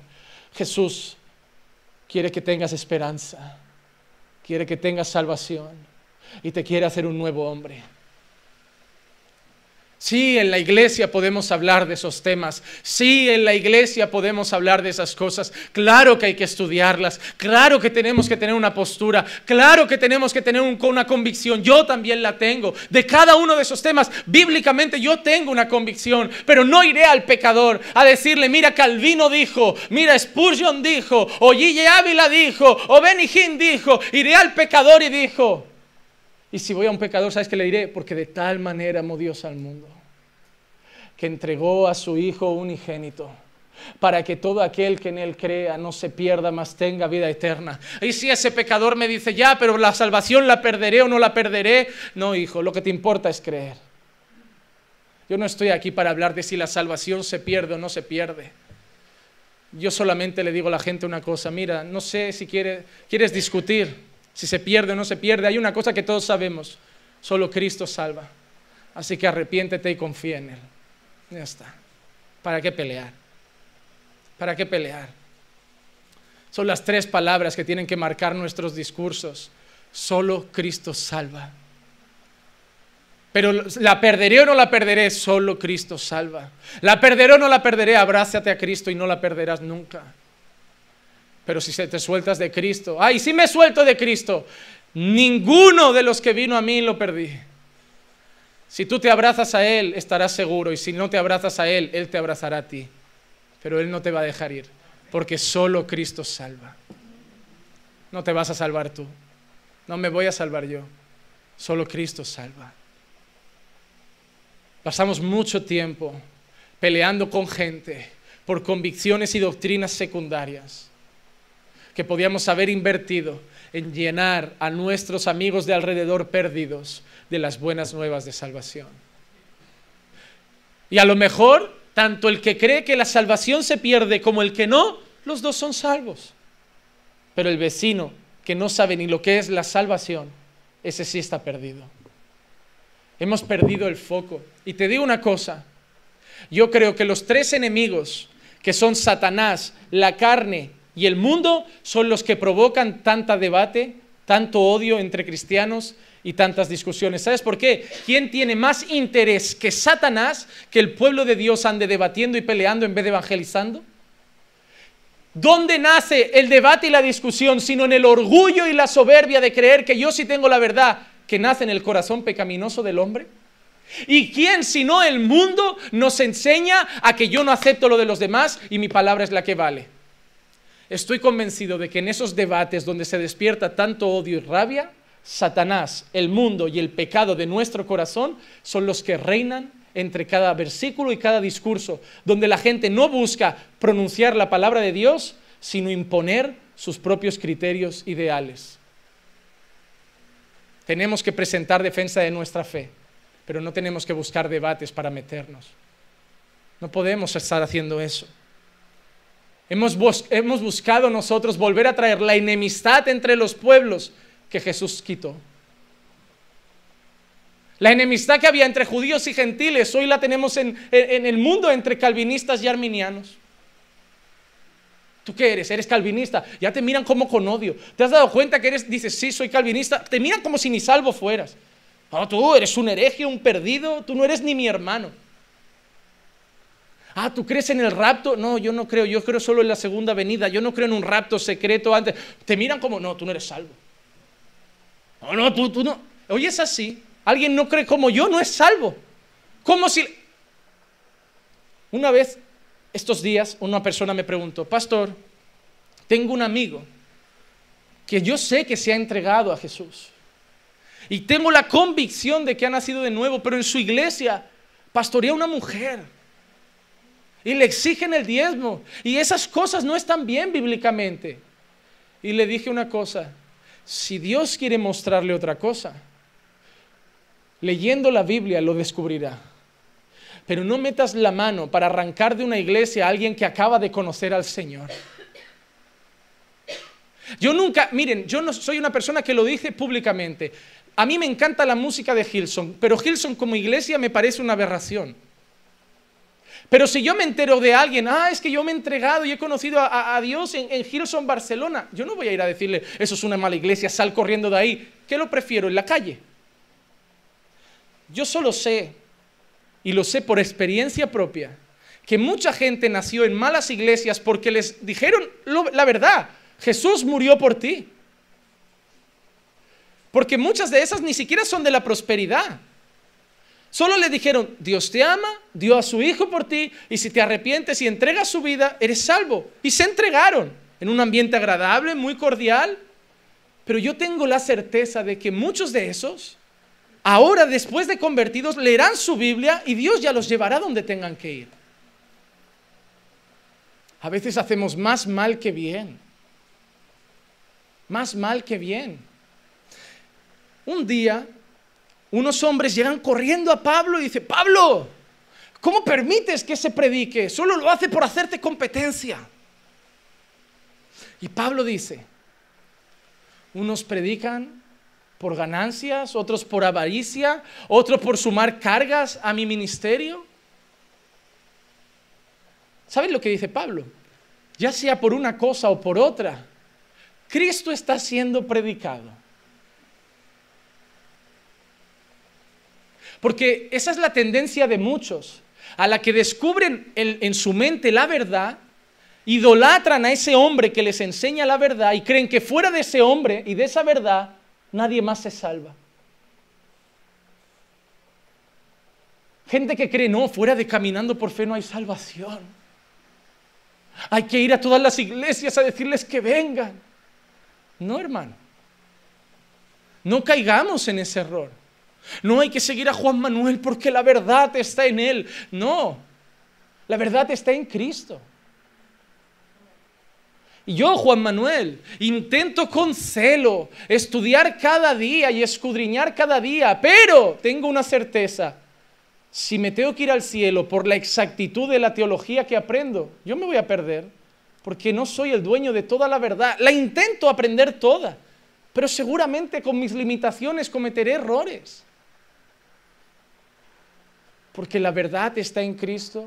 Jesús quiere que tengas esperanza, quiere que tengas salvación y te quiere hacer un nuevo hombre. Sí, en la iglesia podemos hablar de esos temas. Sí, en la iglesia podemos hablar de esas cosas. Claro que hay que estudiarlas. Claro que tenemos que tener una postura. Claro que tenemos que tener una convicción. Yo también la tengo. De cada uno de esos temas, bíblicamente yo tengo una convicción. Pero no iré al pecador a decirle, mira, Calvino dijo, mira, Spurgeon dijo, o Gille Ávila dijo, o Benny dijo. Iré al pecador y dijo, y si voy a un pecador, ¿sabes qué le diré? Porque de tal manera amó Dios al mundo, que entregó a su Hijo unigénito para que todo aquel que en él crea no se pierda, más tenga vida eterna. Y si ese pecador me dice, ya, pero la salvación la perderé o no la perderé, no, hijo, lo que te importa es creer. Yo no estoy aquí para hablar de si la salvación se pierde o no se pierde. Yo solamente le digo a la gente una cosa, mira, no sé si quieres discutir, si se pierde o no se pierde. Hay una cosa que todos sabemos, solo Cristo salva. Así que arrepiéntete y confía en Él. Ya está. ¿Para qué pelear? ¿Para qué pelear? Son las tres palabras que tienen que marcar nuestros discursos. Solo Cristo salva. Pero la perderé o no la perderé, solo Cristo salva. La perderé o no la perderé, abrázate a Cristo y no la perderás nunca. Pero si te sueltas de Cristo, ay, si me suelto de Cristo, ninguno de los que vino a mí lo perdí. Si tú te abrazas a Él, estarás seguro, y si no te abrazas a Él, Él te abrazará a ti. Pero Él no te va a dejar ir, porque solo Cristo salva. No te vas a salvar tú, no me voy a salvar yo, solo Cristo salva. Pasamos mucho tiempo peleando con gente por convicciones y doctrinas secundarias que podíamos haber invertido en llenar a nuestros amigos de alrededor perdidos de las buenas nuevas de salvación. Y a lo mejor, tanto el que cree que la salvación se pierde como el que no, los dos son salvos. Pero el vecino que no sabe ni lo que es la salvación, ese sí está perdido. Hemos perdido el foco. Y te digo una cosa, yo creo que los tres enemigos, que son Satanás, la carne y el mundo son los que provocan tanto debate, tanto odio entre cristianos y tantas discusiones. ¿Sabes por qué? ¿Quién tiene más interés que Satanás que el pueblo de Dios ande debatiendo y peleando en vez de evangelizando? ¿Dónde nace el debate y la discusión sino en el orgullo y la soberbia de creer que yo sí tengo la verdad que nace en el corazón pecaminoso del hombre? ¿Y quién sino el mundo nos enseña a que yo no acepto lo de los demás y mi palabra es la que vale? Estoy convencido de que en esos debates donde se despierta tanto odio y rabia, Satanás, el mundo y el pecado de nuestro corazón son los que reinan entre cada versículo y cada discurso, donde la gente no busca pronunciar la palabra de Dios, sino imponer sus propios criterios ideales. Tenemos que presentar defensa de nuestra fe, pero no tenemos que buscar debates para meternos. No podemos estar haciendo eso. Hemos, buscado nosotros volver a traer la enemistad entre los pueblos que Jesús quitó. La enemistad que había entre judíos y gentiles, hoy la tenemos en, el mundo entre calvinistas y arminianos. ¿Tú qué eres? Eres calvinista. Ya te miran como con odio. ¿Te has dado cuenta que eres, dices, sí, soy calvinista? Te miran como si ni salvo fueras. Oh, tú eres un hereje, un perdido, tú no eres ni mi hermano ah, ¿tú crees en el rapto? No, yo no creo, yo creo solo en la segunda venida, yo no creo en un rapto secreto antes. Te miran como, no, tú no eres salvo. No, no, tú, no. Oye, es así. Alguien no cree como yo, no es salvo. Como si... Una vez, estos días, una persona me preguntó, pastor, tengo un amigo que yo sé que se ha entregado a Jesús. Y tengo la convicción de que ha nacido de nuevo, pero en su iglesia pastorea una mujer y le exigen el diezmo. Y esas cosas no están bien bíblicamente. Y le dije una cosa, si Dios quiere mostrarle otra cosa, leyendo la Biblia lo descubrirá. Pero no metas la mano para arrancar de una iglesia a alguien que acaba de conocer al Señor. Yo nunca, miren, yo no soy una persona que lo dice públicamente. A mí me encanta la música de Hilson, pero Hilson como iglesia me parece una aberración. Pero si yo me entero de alguien, ah, es que yo me he entregado y he conocido a, Dios en, Gilson, Barcelona, yo no voy a ir a decirle, eso es una mala iglesia, sal corriendo de ahí. ¿Qué lo prefiero? En la calle. Yo solo sé, y lo sé por experiencia propia, que mucha gente nació en malas iglesias porque les dijeron la verdad. Jesús murió por ti. Porque muchas de esas ni siquiera son de la prosperidad. Solo le dijeron, Dios te ama, dio a su hijo por ti, y si te arrepientes y entregas su vida, eres salvo. Y se entregaron en un ambiente agradable, muy cordial. Pero yo tengo la certeza de que muchos de esos, ahora después de convertidos, leerán su Biblia y Dios ya los llevará donde tengan que ir. A veces hacemos más mal que bien. Más mal que bien. Un día unos hombres llegan corriendo a Pablo y dice, Pablo, ¿cómo permites que se predique? Solo lo hace por hacerte competencia. Y Pablo dice, unos predican por ganancias, otros por avaricia, otros por sumar cargas a mi ministerio. ¿Sabes lo que dice Pablo? Ya sea por una cosa o por otra, Cristo está siendo predicado. Porque esa es la tendencia de muchos, a la que descubren en, su mente la verdad, idolatran a ese hombre que les enseña la verdad y creen que fuera de ese hombre y de esa verdad nadie más se salva. Gente que cree, no, fuera de caminando por fe no hay salvación. Hay que ir a todas las iglesias a decirles que vengan. No, hermano. No caigamos en ese error. No hay que seguir a Juan Manuel porque la verdad está en él. No, la verdad está en Cristo. yo, Juan Manuel, intento con celo estudiar cada día y escudriñar cada día, pero tengo una certeza. Si me tengo que ir al cielo por la exactitud de la teología que aprendo, yo me voy a perder, porque no soy el dueño de toda la verdad. La intento aprender toda, pero seguramente con mis limitaciones cometeré errores porque la verdad está en Cristo.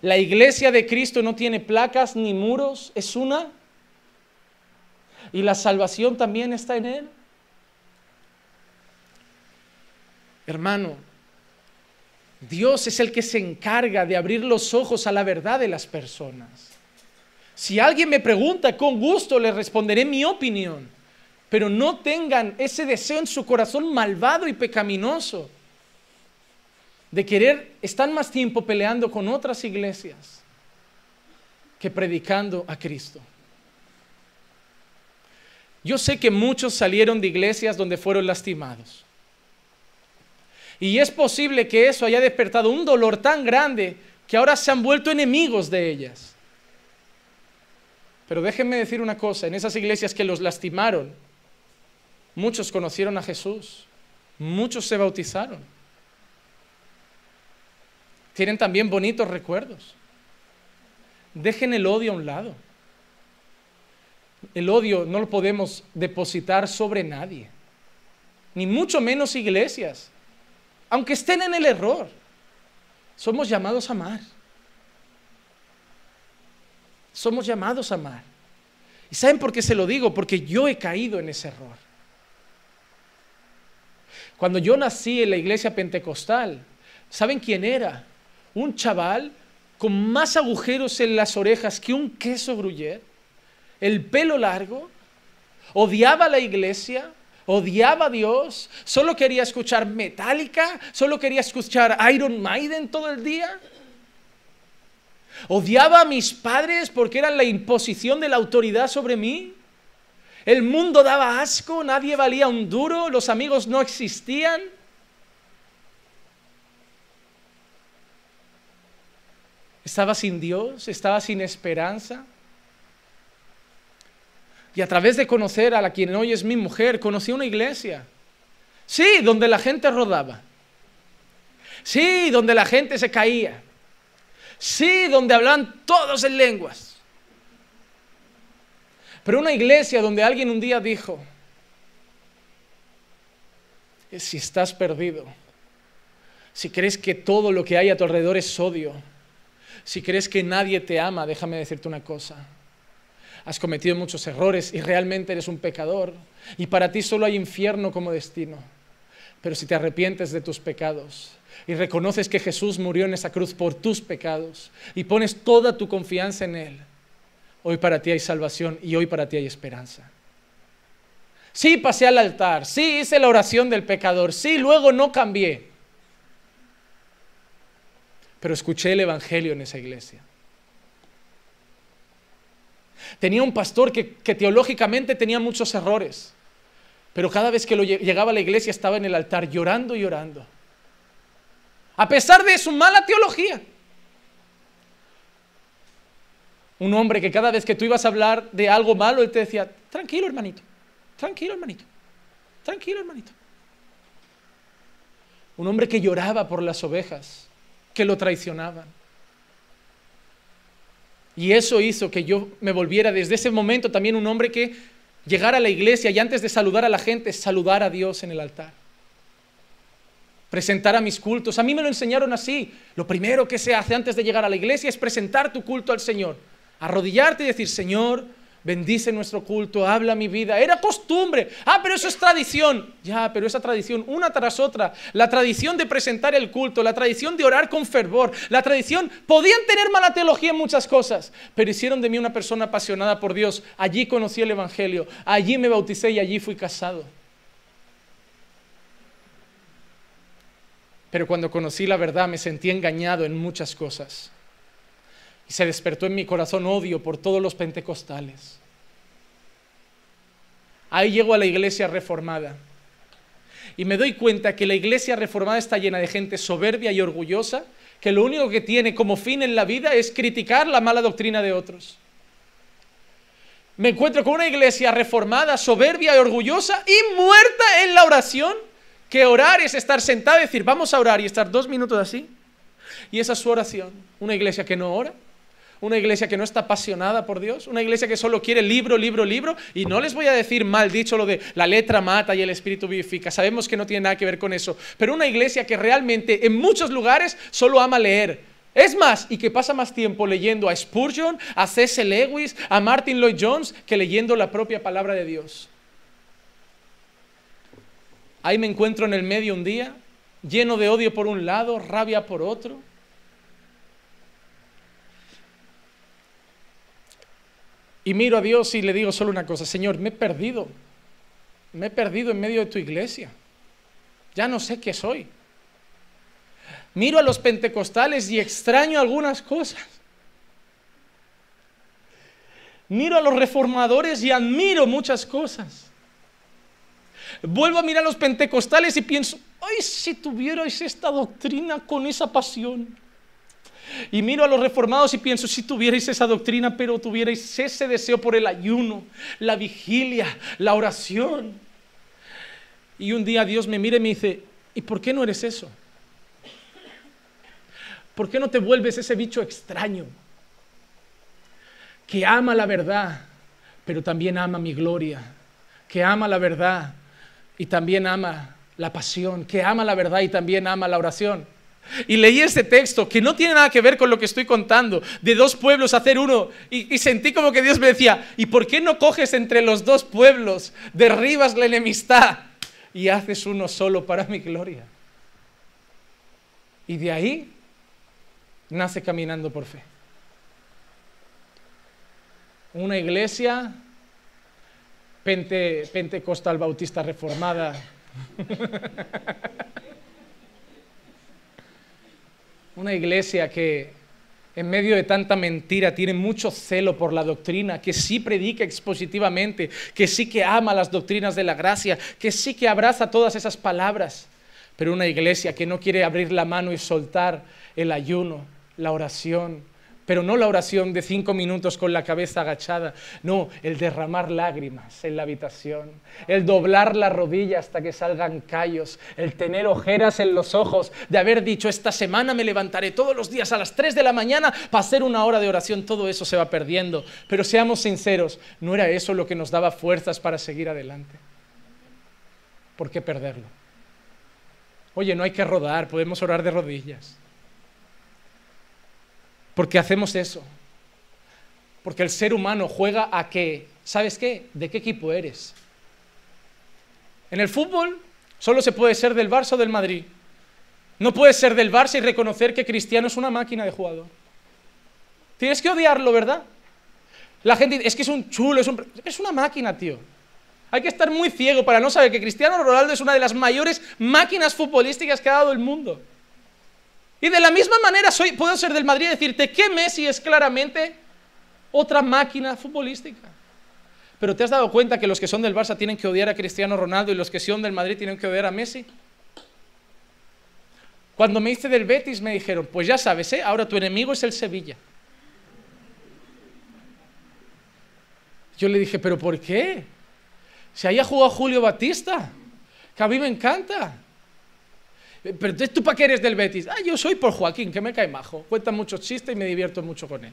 La iglesia de Cristo no tiene placas ni muros, es una. Y la salvación también está en Él. Hermano, Dios es el que se encarga de abrir los ojos a la verdad de las personas. Si alguien me pregunta, con gusto le responderé mi opinión, pero no tengan ese deseo en su corazón malvado y pecaminoso de querer estar más tiempo peleando con otras iglesias que predicando a Cristo. Yo sé que muchos salieron de iglesias donde fueron lastimados. Y es posible que eso haya despertado un dolor tan grande que ahora se han vuelto enemigos de ellas. Pero déjenme decir una cosa, en esas iglesias que los lastimaron, muchos conocieron a Jesús, muchos se bautizaron. Tienen también bonitos recuerdos. Dejen el odio a un lado. El odio no lo podemos depositar sobre nadie, ni mucho menos iglesias, aunque estén en el error. Somos llamados a amar. Somos llamados a amar. ¿Y saben por qué se lo digo? Porque yo he caído en ese error. Cuando yo nací en la iglesia pentecostal, ¿saben quién era? un chaval con más agujeros en las orejas que un queso gruyer, el pelo largo, odiaba la iglesia, odiaba a Dios, solo quería escuchar Metallica, solo quería escuchar Iron Maiden todo el día. Odiaba a mis padres porque eran la imposición de la autoridad sobre mí. El mundo daba asco, nadie valía un duro, los amigos no existían. Estaba sin Dios, estaba sin esperanza. Y a través de conocer a la quien hoy es mi mujer, conocí una iglesia. Sí, donde la gente rodaba. Sí, donde la gente se caía. Sí, donde hablan todos en lenguas. Pero una iglesia donde alguien un día dijo, si estás perdido, si crees que todo lo que hay a tu alrededor es odio, si crees que nadie te ama, déjame decirte una cosa. Has cometido muchos errores y realmente eres un pecador. Y para ti solo hay infierno como destino. Pero si te arrepientes de tus pecados y reconoces que Jesús murió en esa cruz por tus pecados y pones toda tu confianza en Él, hoy para ti hay salvación y hoy para ti hay esperanza. Sí pasé al altar, sí hice la oración del pecador, sí luego no cambié, pero escuché el Evangelio en esa iglesia. Tenía un pastor que, teológicamente tenía muchos errores, pero cada vez que lo llegaba a la iglesia estaba en el altar llorando y llorando. A pesar de su mala teología. Un hombre que cada vez que tú ibas a hablar de algo malo, él te decía, tranquilo hermanito, tranquilo hermanito, tranquilo hermanito. Un hombre que lloraba por las ovejas que lo traicionaban. Y eso hizo que yo me volviera desde ese momento también un hombre que llegara a la iglesia y antes de saludar a la gente, saludar a Dios en el altar. Presentar a mis cultos. A mí me lo enseñaron así. Lo primero que se hace antes de llegar a la iglesia es presentar tu culto al Señor. Arrodillarte y decir, Señor, bendice nuestro culto, habla mi vida. Era costumbre. Ah, pero eso es tradición. Ya, pero esa tradición, una tras otra, la tradición de presentar el culto, la tradición de orar con fervor, la tradición, podían tener mala teología en muchas cosas, pero hicieron de mí una persona apasionada por Dios. Allí conocí el Evangelio, allí me bauticé y allí fui casado. Pero cuando conocí la verdad me sentí engañado en muchas cosas. Y se despertó en mi corazón odio por todos los pentecostales. Ahí llego a la iglesia reformada. Y me doy cuenta que la iglesia reformada está llena de gente soberbia y orgullosa, que lo único que tiene como fin en la vida es criticar la mala doctrina de otros. Me encuentro con una iglesia reformada, soberbia y orgullosa y muerta en la oración, que orar es estar sentada y decir, vamos a orar y estar dos minutos así. Y esa es su oración, una iglesia que no ora, una iglesia que no está apasionada por Dios, una iglesia que solo quiere libro, libro, libro, y no les voy a decir mal dicho lo de la letra mata y el espíritu vivifica, sabemos que no tiene nada que ver con eso, pero una iglesia que realmente en muchos lugares solo ama leer. Es más, y que pasa más tiempo leyendo a Spurgeon, a C.S. Lewis, a Martin Lloyd Jones, que leyendo la propia palabra de Dios. Ahí me encuentro en el medio un día, lleno de odio por un lado, rabia por otro, y miro a Dios y le digo solo una cosa, Señor, me he perdido, me he perdido en medio de tu iglesia, ya no sé qué soy. Miro a los pentecostales y extraño algunas cosas. Miro a los reformadores y admiro muchas cosas. Vuelvo a mirar a los pentecostales y pienso, ay, si tuvierais esta doctrina con esa pasión. Y miro a los reformados y pienso, si tuvierais esa doctrina, pero tuvierais ese deseo por el ayuno, la vigilia, la oración. Y un día Dios me mira y me dice, ¿y por qué no eres eso? ¿Por qué no te vuelves ese bicho extraño que ama la verdad, pero también ama mi gloria, que ama la verdad y también ama la pasión, que ama la verdad y también ama la oración? Y leí este texto que no tiene nada que ver con lo que estoy contando, de dos pueblos hacer uno. Y, sentí como que Dios me decía, ¿y por qué no coges entre los dos pueblos, derribas la enemistad y haces uno solo para mi gloria? Y de ahí nace caminando por fe. Una iglesia pentecostal bautista reformada. Una iglesia que en medio de tanta mentira tiene mucho celo por la doctrina, que sí predica expositivamente, que sí que ama las doctrinas de la gracia, que sí que abraza todas esas palabras, pero una iglesia que no quiere abrir la mano y soltar el ayuno, la oración, pero no la oración de cinco minutos con la cabeza agachada, no, el derramar lágrimas en la habitación, el doblar la rodilla hasta que salgan callos, el tener ojeras en los ojos, de haber dicho esta semana me levantaré todos los días a las tres de la mañana para hacer una hora de oración, todo eso se va perdiendo. Pero seamos sinceros, no era eso lo que nos daba fuerzas para seguir adelante. ¿Por qué perderlo? Oye, no hay que rodar, podemos orar de rodillas. Porque hacemos eso. Porque el ser humano juega a que, ¿sabes qué? ¿De qué equipo eres? En el fútbol solo se puede ser del Barça o del Madrid. No puedes ser del Barça y reconocer que Cristiano es una máquina de jugador. Tienes que odiarlo, ¿verdad? La gente es que es un chulo, es, un... es una máquina, tío. Hay que estar muy ciego para no saber que Cristiano Ronaldo es una de las mayores máquinas futbolísticas que ha dado el mundo. Y de la misma manera soy, puedo ser del Madrid y decirte que Messi es claramente otra máquina futbolística. Pero ¿te has dado cuenta que los que son del Barça tienen que odiar a Cristiano Ronaldo y los que son del Madrid tienen que odiar a Messi? Cuando me hice del Betis me dijeron, pues ya sabes, ¿eh? ahora tu enemigo es el Sevilla. Yo le dije, pero ¿por qué? Si ahí ha jugado Julio Batista, que a mí me encanta. Pero ¿tú para qué eres del Betis? Ah, yo soy por Joaquín, que me cae majo. Cuenta muchos chistes y me divierto mucho con él.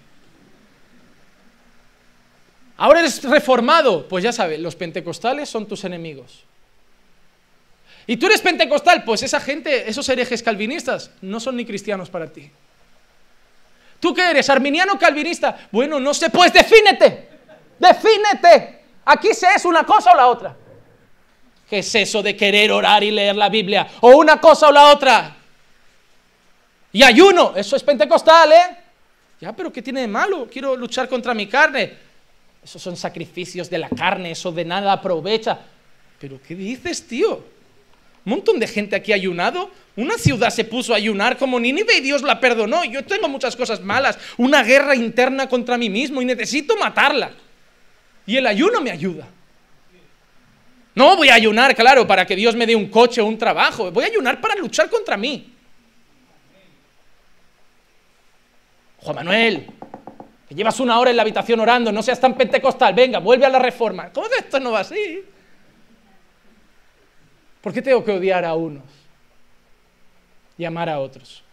Ahora eres reformado. Pues ya sabes, los pentecostales son tus enemigos. Y tú eres pentecostal, pues esa gente, esos herejes calvinistas, no son ni cristianos para ti. ¿Tú qué eres? ¿Arminiano calvinista? Bueno, no sé, pues defínete. Defínete. Aquí se es una cosa o la otra. ¿Qué es eso de querer orar y leer la Biblia? O una cosa o la otra. Y ayuno, eso es pentecostal, ¿eh? Ya, pero ¿qué tiene de malo? Quiero luchar contra mi carne. Esos son sacrificios de la carne, eso de nada aprovecha. Pero ¿qué dices, tío? Un montón de gente aquí ayunado. Una ciudad se puso a ayunar como Nínive y Dios la perdonó. Yo tengo muchas cosas malas, una guerra interna contra mí mismo y necesito matarla. Y el ayuno me ayuda. No voy a ayunar, claro, para que Dios me dé un coche o un trabajo. Voy a ayunar para luchar contra mí. Juan Manuel, que llevas una hora en la habitación orando, no seas tan pentecostal, venga, vuelve a la reforma. ¿Cómo de esto no va así? ¿Por qué tengo que odiar a unos y amar a otros?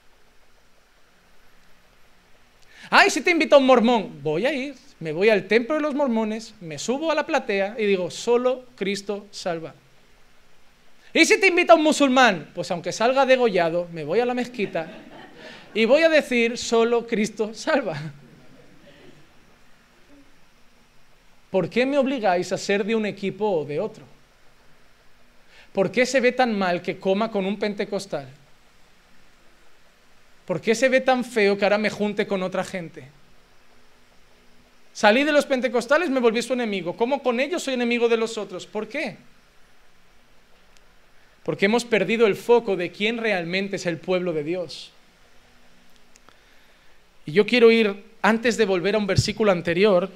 Ay, si te invito a un mormón, voy a ir, me voy al templo de los mormones, me subo a la platea y digo, solo Cristo salva. ¿Y si te invita un musulmán? Pues aunque salga degollado, me voy a la mezquita y voy a decir, solo Cristo salva. ¿Por qué me obligáis a ser de un equipo o de otro? ¿Por qué se ve tan mal que coma con un pentecostal? ¿Por qué se ve tan feo que ahora me junte con otra gente? Salí de los pentecostales, me volví su enemigo. ¿Cómo con ellos soy enemigo de los otros? ¿Por qué? Porque hemos perdido el foco de quién realmente es el pueblo de Dios. Y yo quiero ir, antes de volver a un versículo anterior,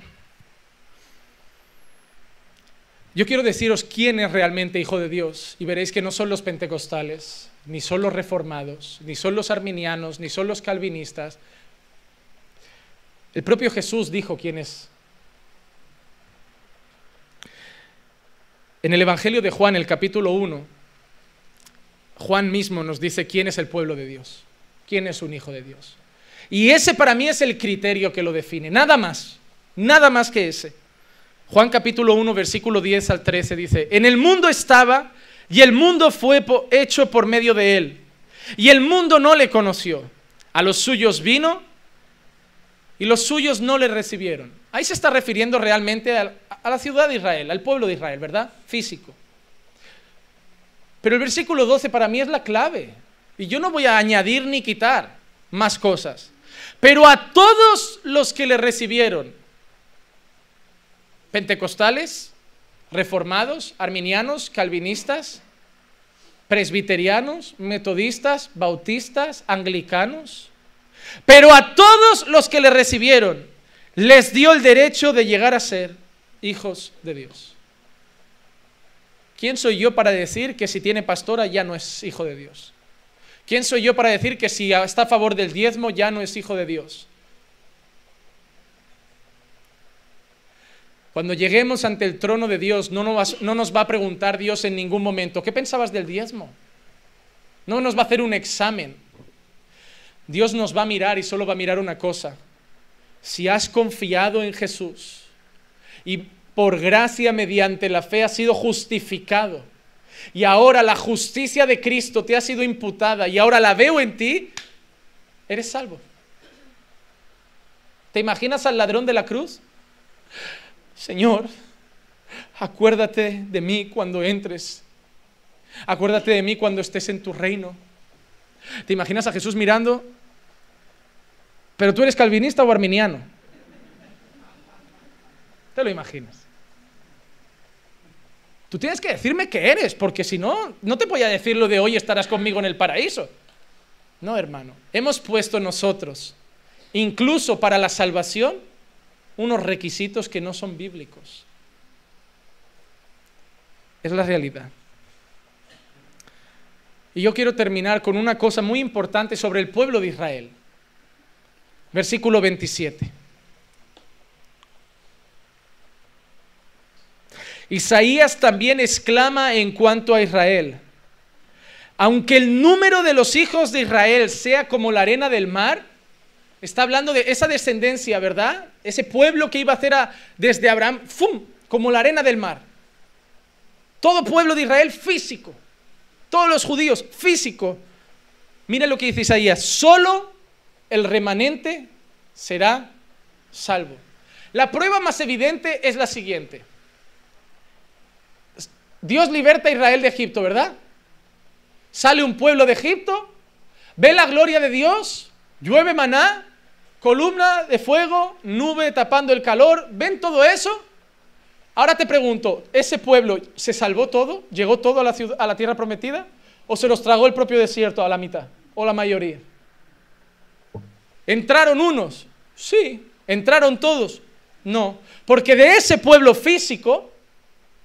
yo quiero deciros quién es realmente hijo de Dios. Y veréis que no son los pentecostales, ni son los reformados, ni son los arminianos, ni son los calvinistas, el propio Jesús dijo quién es. En el Evangelio de Juan, el capítulo 1, Juan mismo nos dice quién es el pueblo de Dios, quién es un hijo de Dios. Y ese para mí es el criterio que lo define, nada más, nada más que ese. Juan capítulo 1, versículo 10 al 13 dice, en el mundo estaba y el mundo fue hecho por medio de él, y el mundo no le conoció. A los suyos vino y los suyos no le recibieron. Ahí se está refiriendo realmente a, la ciudad de Israel, al pueblo de Israel, ¿verdad? Físico. Pero el versículo 12 para mí es la clave. Y yo no voy a añadir ni quitar más cosas. Pero a todos los que le recibieron, pentecostales, reformados, arminianos, calvinistas, presbiterianos, metodistas, bautistas, anglicanos, pero a todos los que le recibieron, les dio el derecho de llegar a ser hijos de Dios. ¿Quién soy yo para decir que si tiene pastora ya no es hijo de Dios? ¿Quién soy yo para decir que si está a favor del diezmo ya no es hijo de Dios? Cuando lleguemos ante el trono de Dios, no nos, va a preguntar Dios en ningún momento, ¿qué pensabas del diezmo? No nos va a hacer un examen. Dios nos va a mirar y solo va a mirar una cosa. Si has confiado en Jesús y por gracia mediante la fe has sido justificado y ahora la justicia de Cristo te ha sido imputada y ahora la veo en ti, eres salvo. ¿Te imaginas al ladrón de la cruz? Señor, acuérdate de mí cuando entres. Acuérdate de mí cuando estés en tu reino. ¿Te imaginas a Jesús mirando? Pero tú eres calvinista o arminiano. Te lo imaginas. Tú tienes que decirme que eres, porque si no, no te voy a decir lo de hoy estarás conmigo en el paraíso. No, hermano. Hemos puesto nosotros, incluso para la salvación, unos requisitos que no son bíblicos. Es la realidad. Y yo quiero terminar con una cosa muy importante sobre el pueblo de Israel versículo 27. Isaías también exclama en cuanto a Israel, aunque el número de los hijos de Israel sea como la arena del mar, está hablando de esa descendencia, ¿verdad? Ese pueblo que iba a hacer a, desde Abraham, ¡fum! como la arena del mar. Todo pueblo de Israel físico, todos los judíos físico. Mira lo que dice Isaías, solo el remanente será salvo. La prueba más evidente es la siguiente. Dios liberta a Israel de Egipto, ¿verdad? Sale un pueblo de Egipto, ve la gloria de Dios, llueve maná, columna de fuego, nube tapando el calor, ¿ven todo eso? Ahora te pregunto, ¿ese pueblo se salvó todo? ¿Llegó todo a la, ciudad, a la tierra prometida? ¿O se los tragó el propio desierto a la mitad? ¿O la mayoría? ¿Entraron unos? Sí. ¿Entraron todos? No. Porque de ese pueblo físico,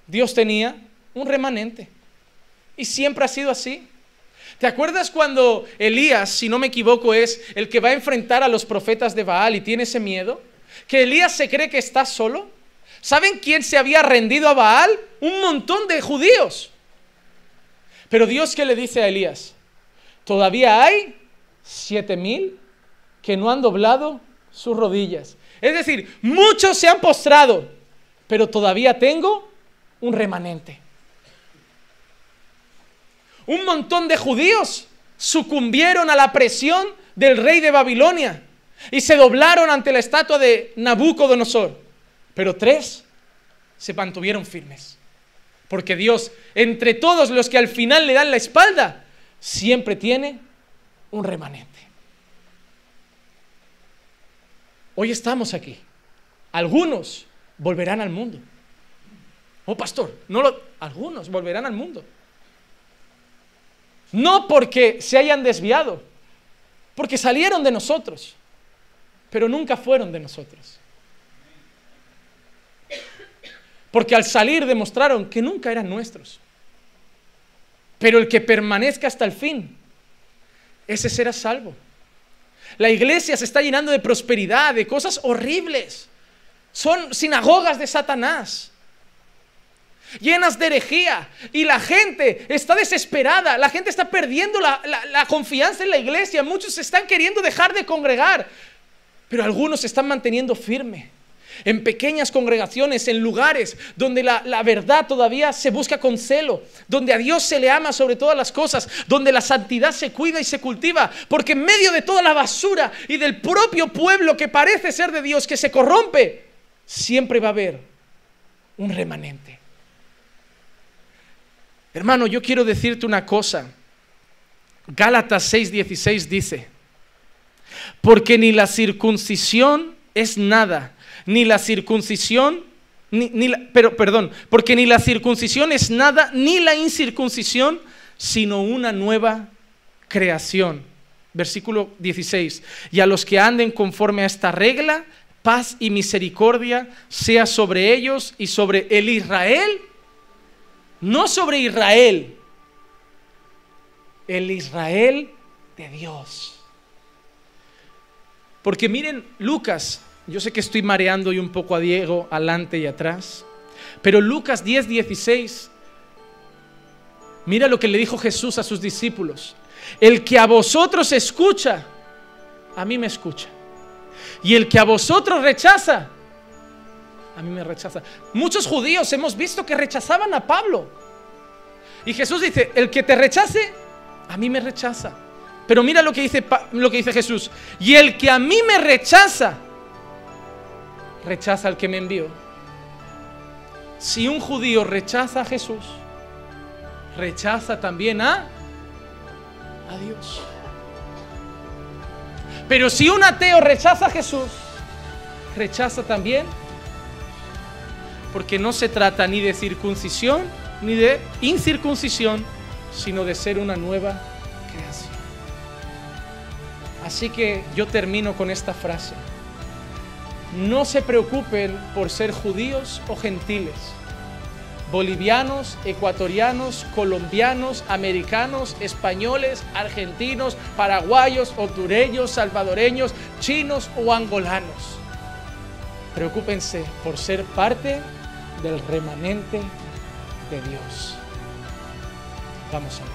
Dios tenía un remanente. Y siempre ha sido así. ¿Te acuerdas cuando Elías, si no me equivoco, es el que va a enfrentar a los profetas de Baal y tiene ese miedo? ¿Que Elías se cree que está solo? ¿Saben quién se había rendido a Baal? Un montón de judíos. Pero Dios ¿qué le dice a Elías, todavía hay siete mil que no han doblado sus rodillas. Es decir, muchos se han postrado, pero todavía tengo un remanente. Un montón de judíos sucumbieron a la presión del rey de Babilonia y se doblaron ante la estatua de Nabucodonosor. Pero tres se mantuvieron firmes. Porque Dios, entre todos los que al final le dan la espalda, siempre tiene un remanente. Hoy estamos aquí. Algunos volverán al mundo. Oh, pastor, no lo, algunos volverán al mundo. No porque se hayan desviado, porque salieron de nosotros, pero nunca fueron de nosotros. Porque al salir demostraron que nunca eran nuestros. Pero el que permanezca hasta el fin, ese será salvo. La iglesia se está llenando de prosperidad, de cosas horribles. Son sinagogas de Satanás, llenas de herejía. Y la gente está desesperada, la gente está perdiendo la, confianza en la iglesia. Muchos están queriendo dejar de congregar, pero algunos se están manteniendo firmes en pequeñas congregaciones, en lugares donde la, verdad todavía se busca con celo, donde a Dios se le ama sobre todas las cosas, donde la santidad se cuida y se cultiva, porque en medio de toda la basura y del propio pueblo que parece ser de Dios, que se corrompe, siempre va a haber un remanente. Hermano, yo quiero decirte una cosa. Gálatas 6:16 dice, porque ni la circuncisión es nada, ni la circuncisión, ni, pero perdón, porque ni la circuncisión es nada, ni la incircuncisión, sino una nueva creación. Versículo 16. Y a los que anden conforme a esta regla, paz y misericordia sea sobre ellos y sobre el Israel, no sobre Israel, el Israel de Dios. Porque miren Lucas yo sé que estoy mareando y un poco a Diego adelante y atrás, pero Lucas 10, 16, mira lo que le dijo Jesús a sus discípulos. El que a vosotros escucha, a mí me escucha. Y el que a vosotros rechaza, a mí me rechaza. Muchos judíos hemos visto que rechazaban a Pablo. Y Jesús dice, el que te rechace, a mí me rechaza. Pero mira lo que dice, lo que dice Jesús. Y el que a mí me rechaza, rechaza al que me envió. Si un judío rechaza a Jesús, rechaza también a, a Dios. Pero si un ateo rechaza a Jesús, rechaza también. Porque no se trata ni de circuncisión ni de incircuncisión, sino de ser una nueva creación. Así que yo termino con esta frase no se preocupen por ser judíos o gentiles, bolivianos, ecuatorianos, colombianos, americanos, españoles, argentinos, paraguayos, hondureños, salvadoreños, chinos o angolanos. Preocúpense por ser parte del remanente de Dios. Vamos a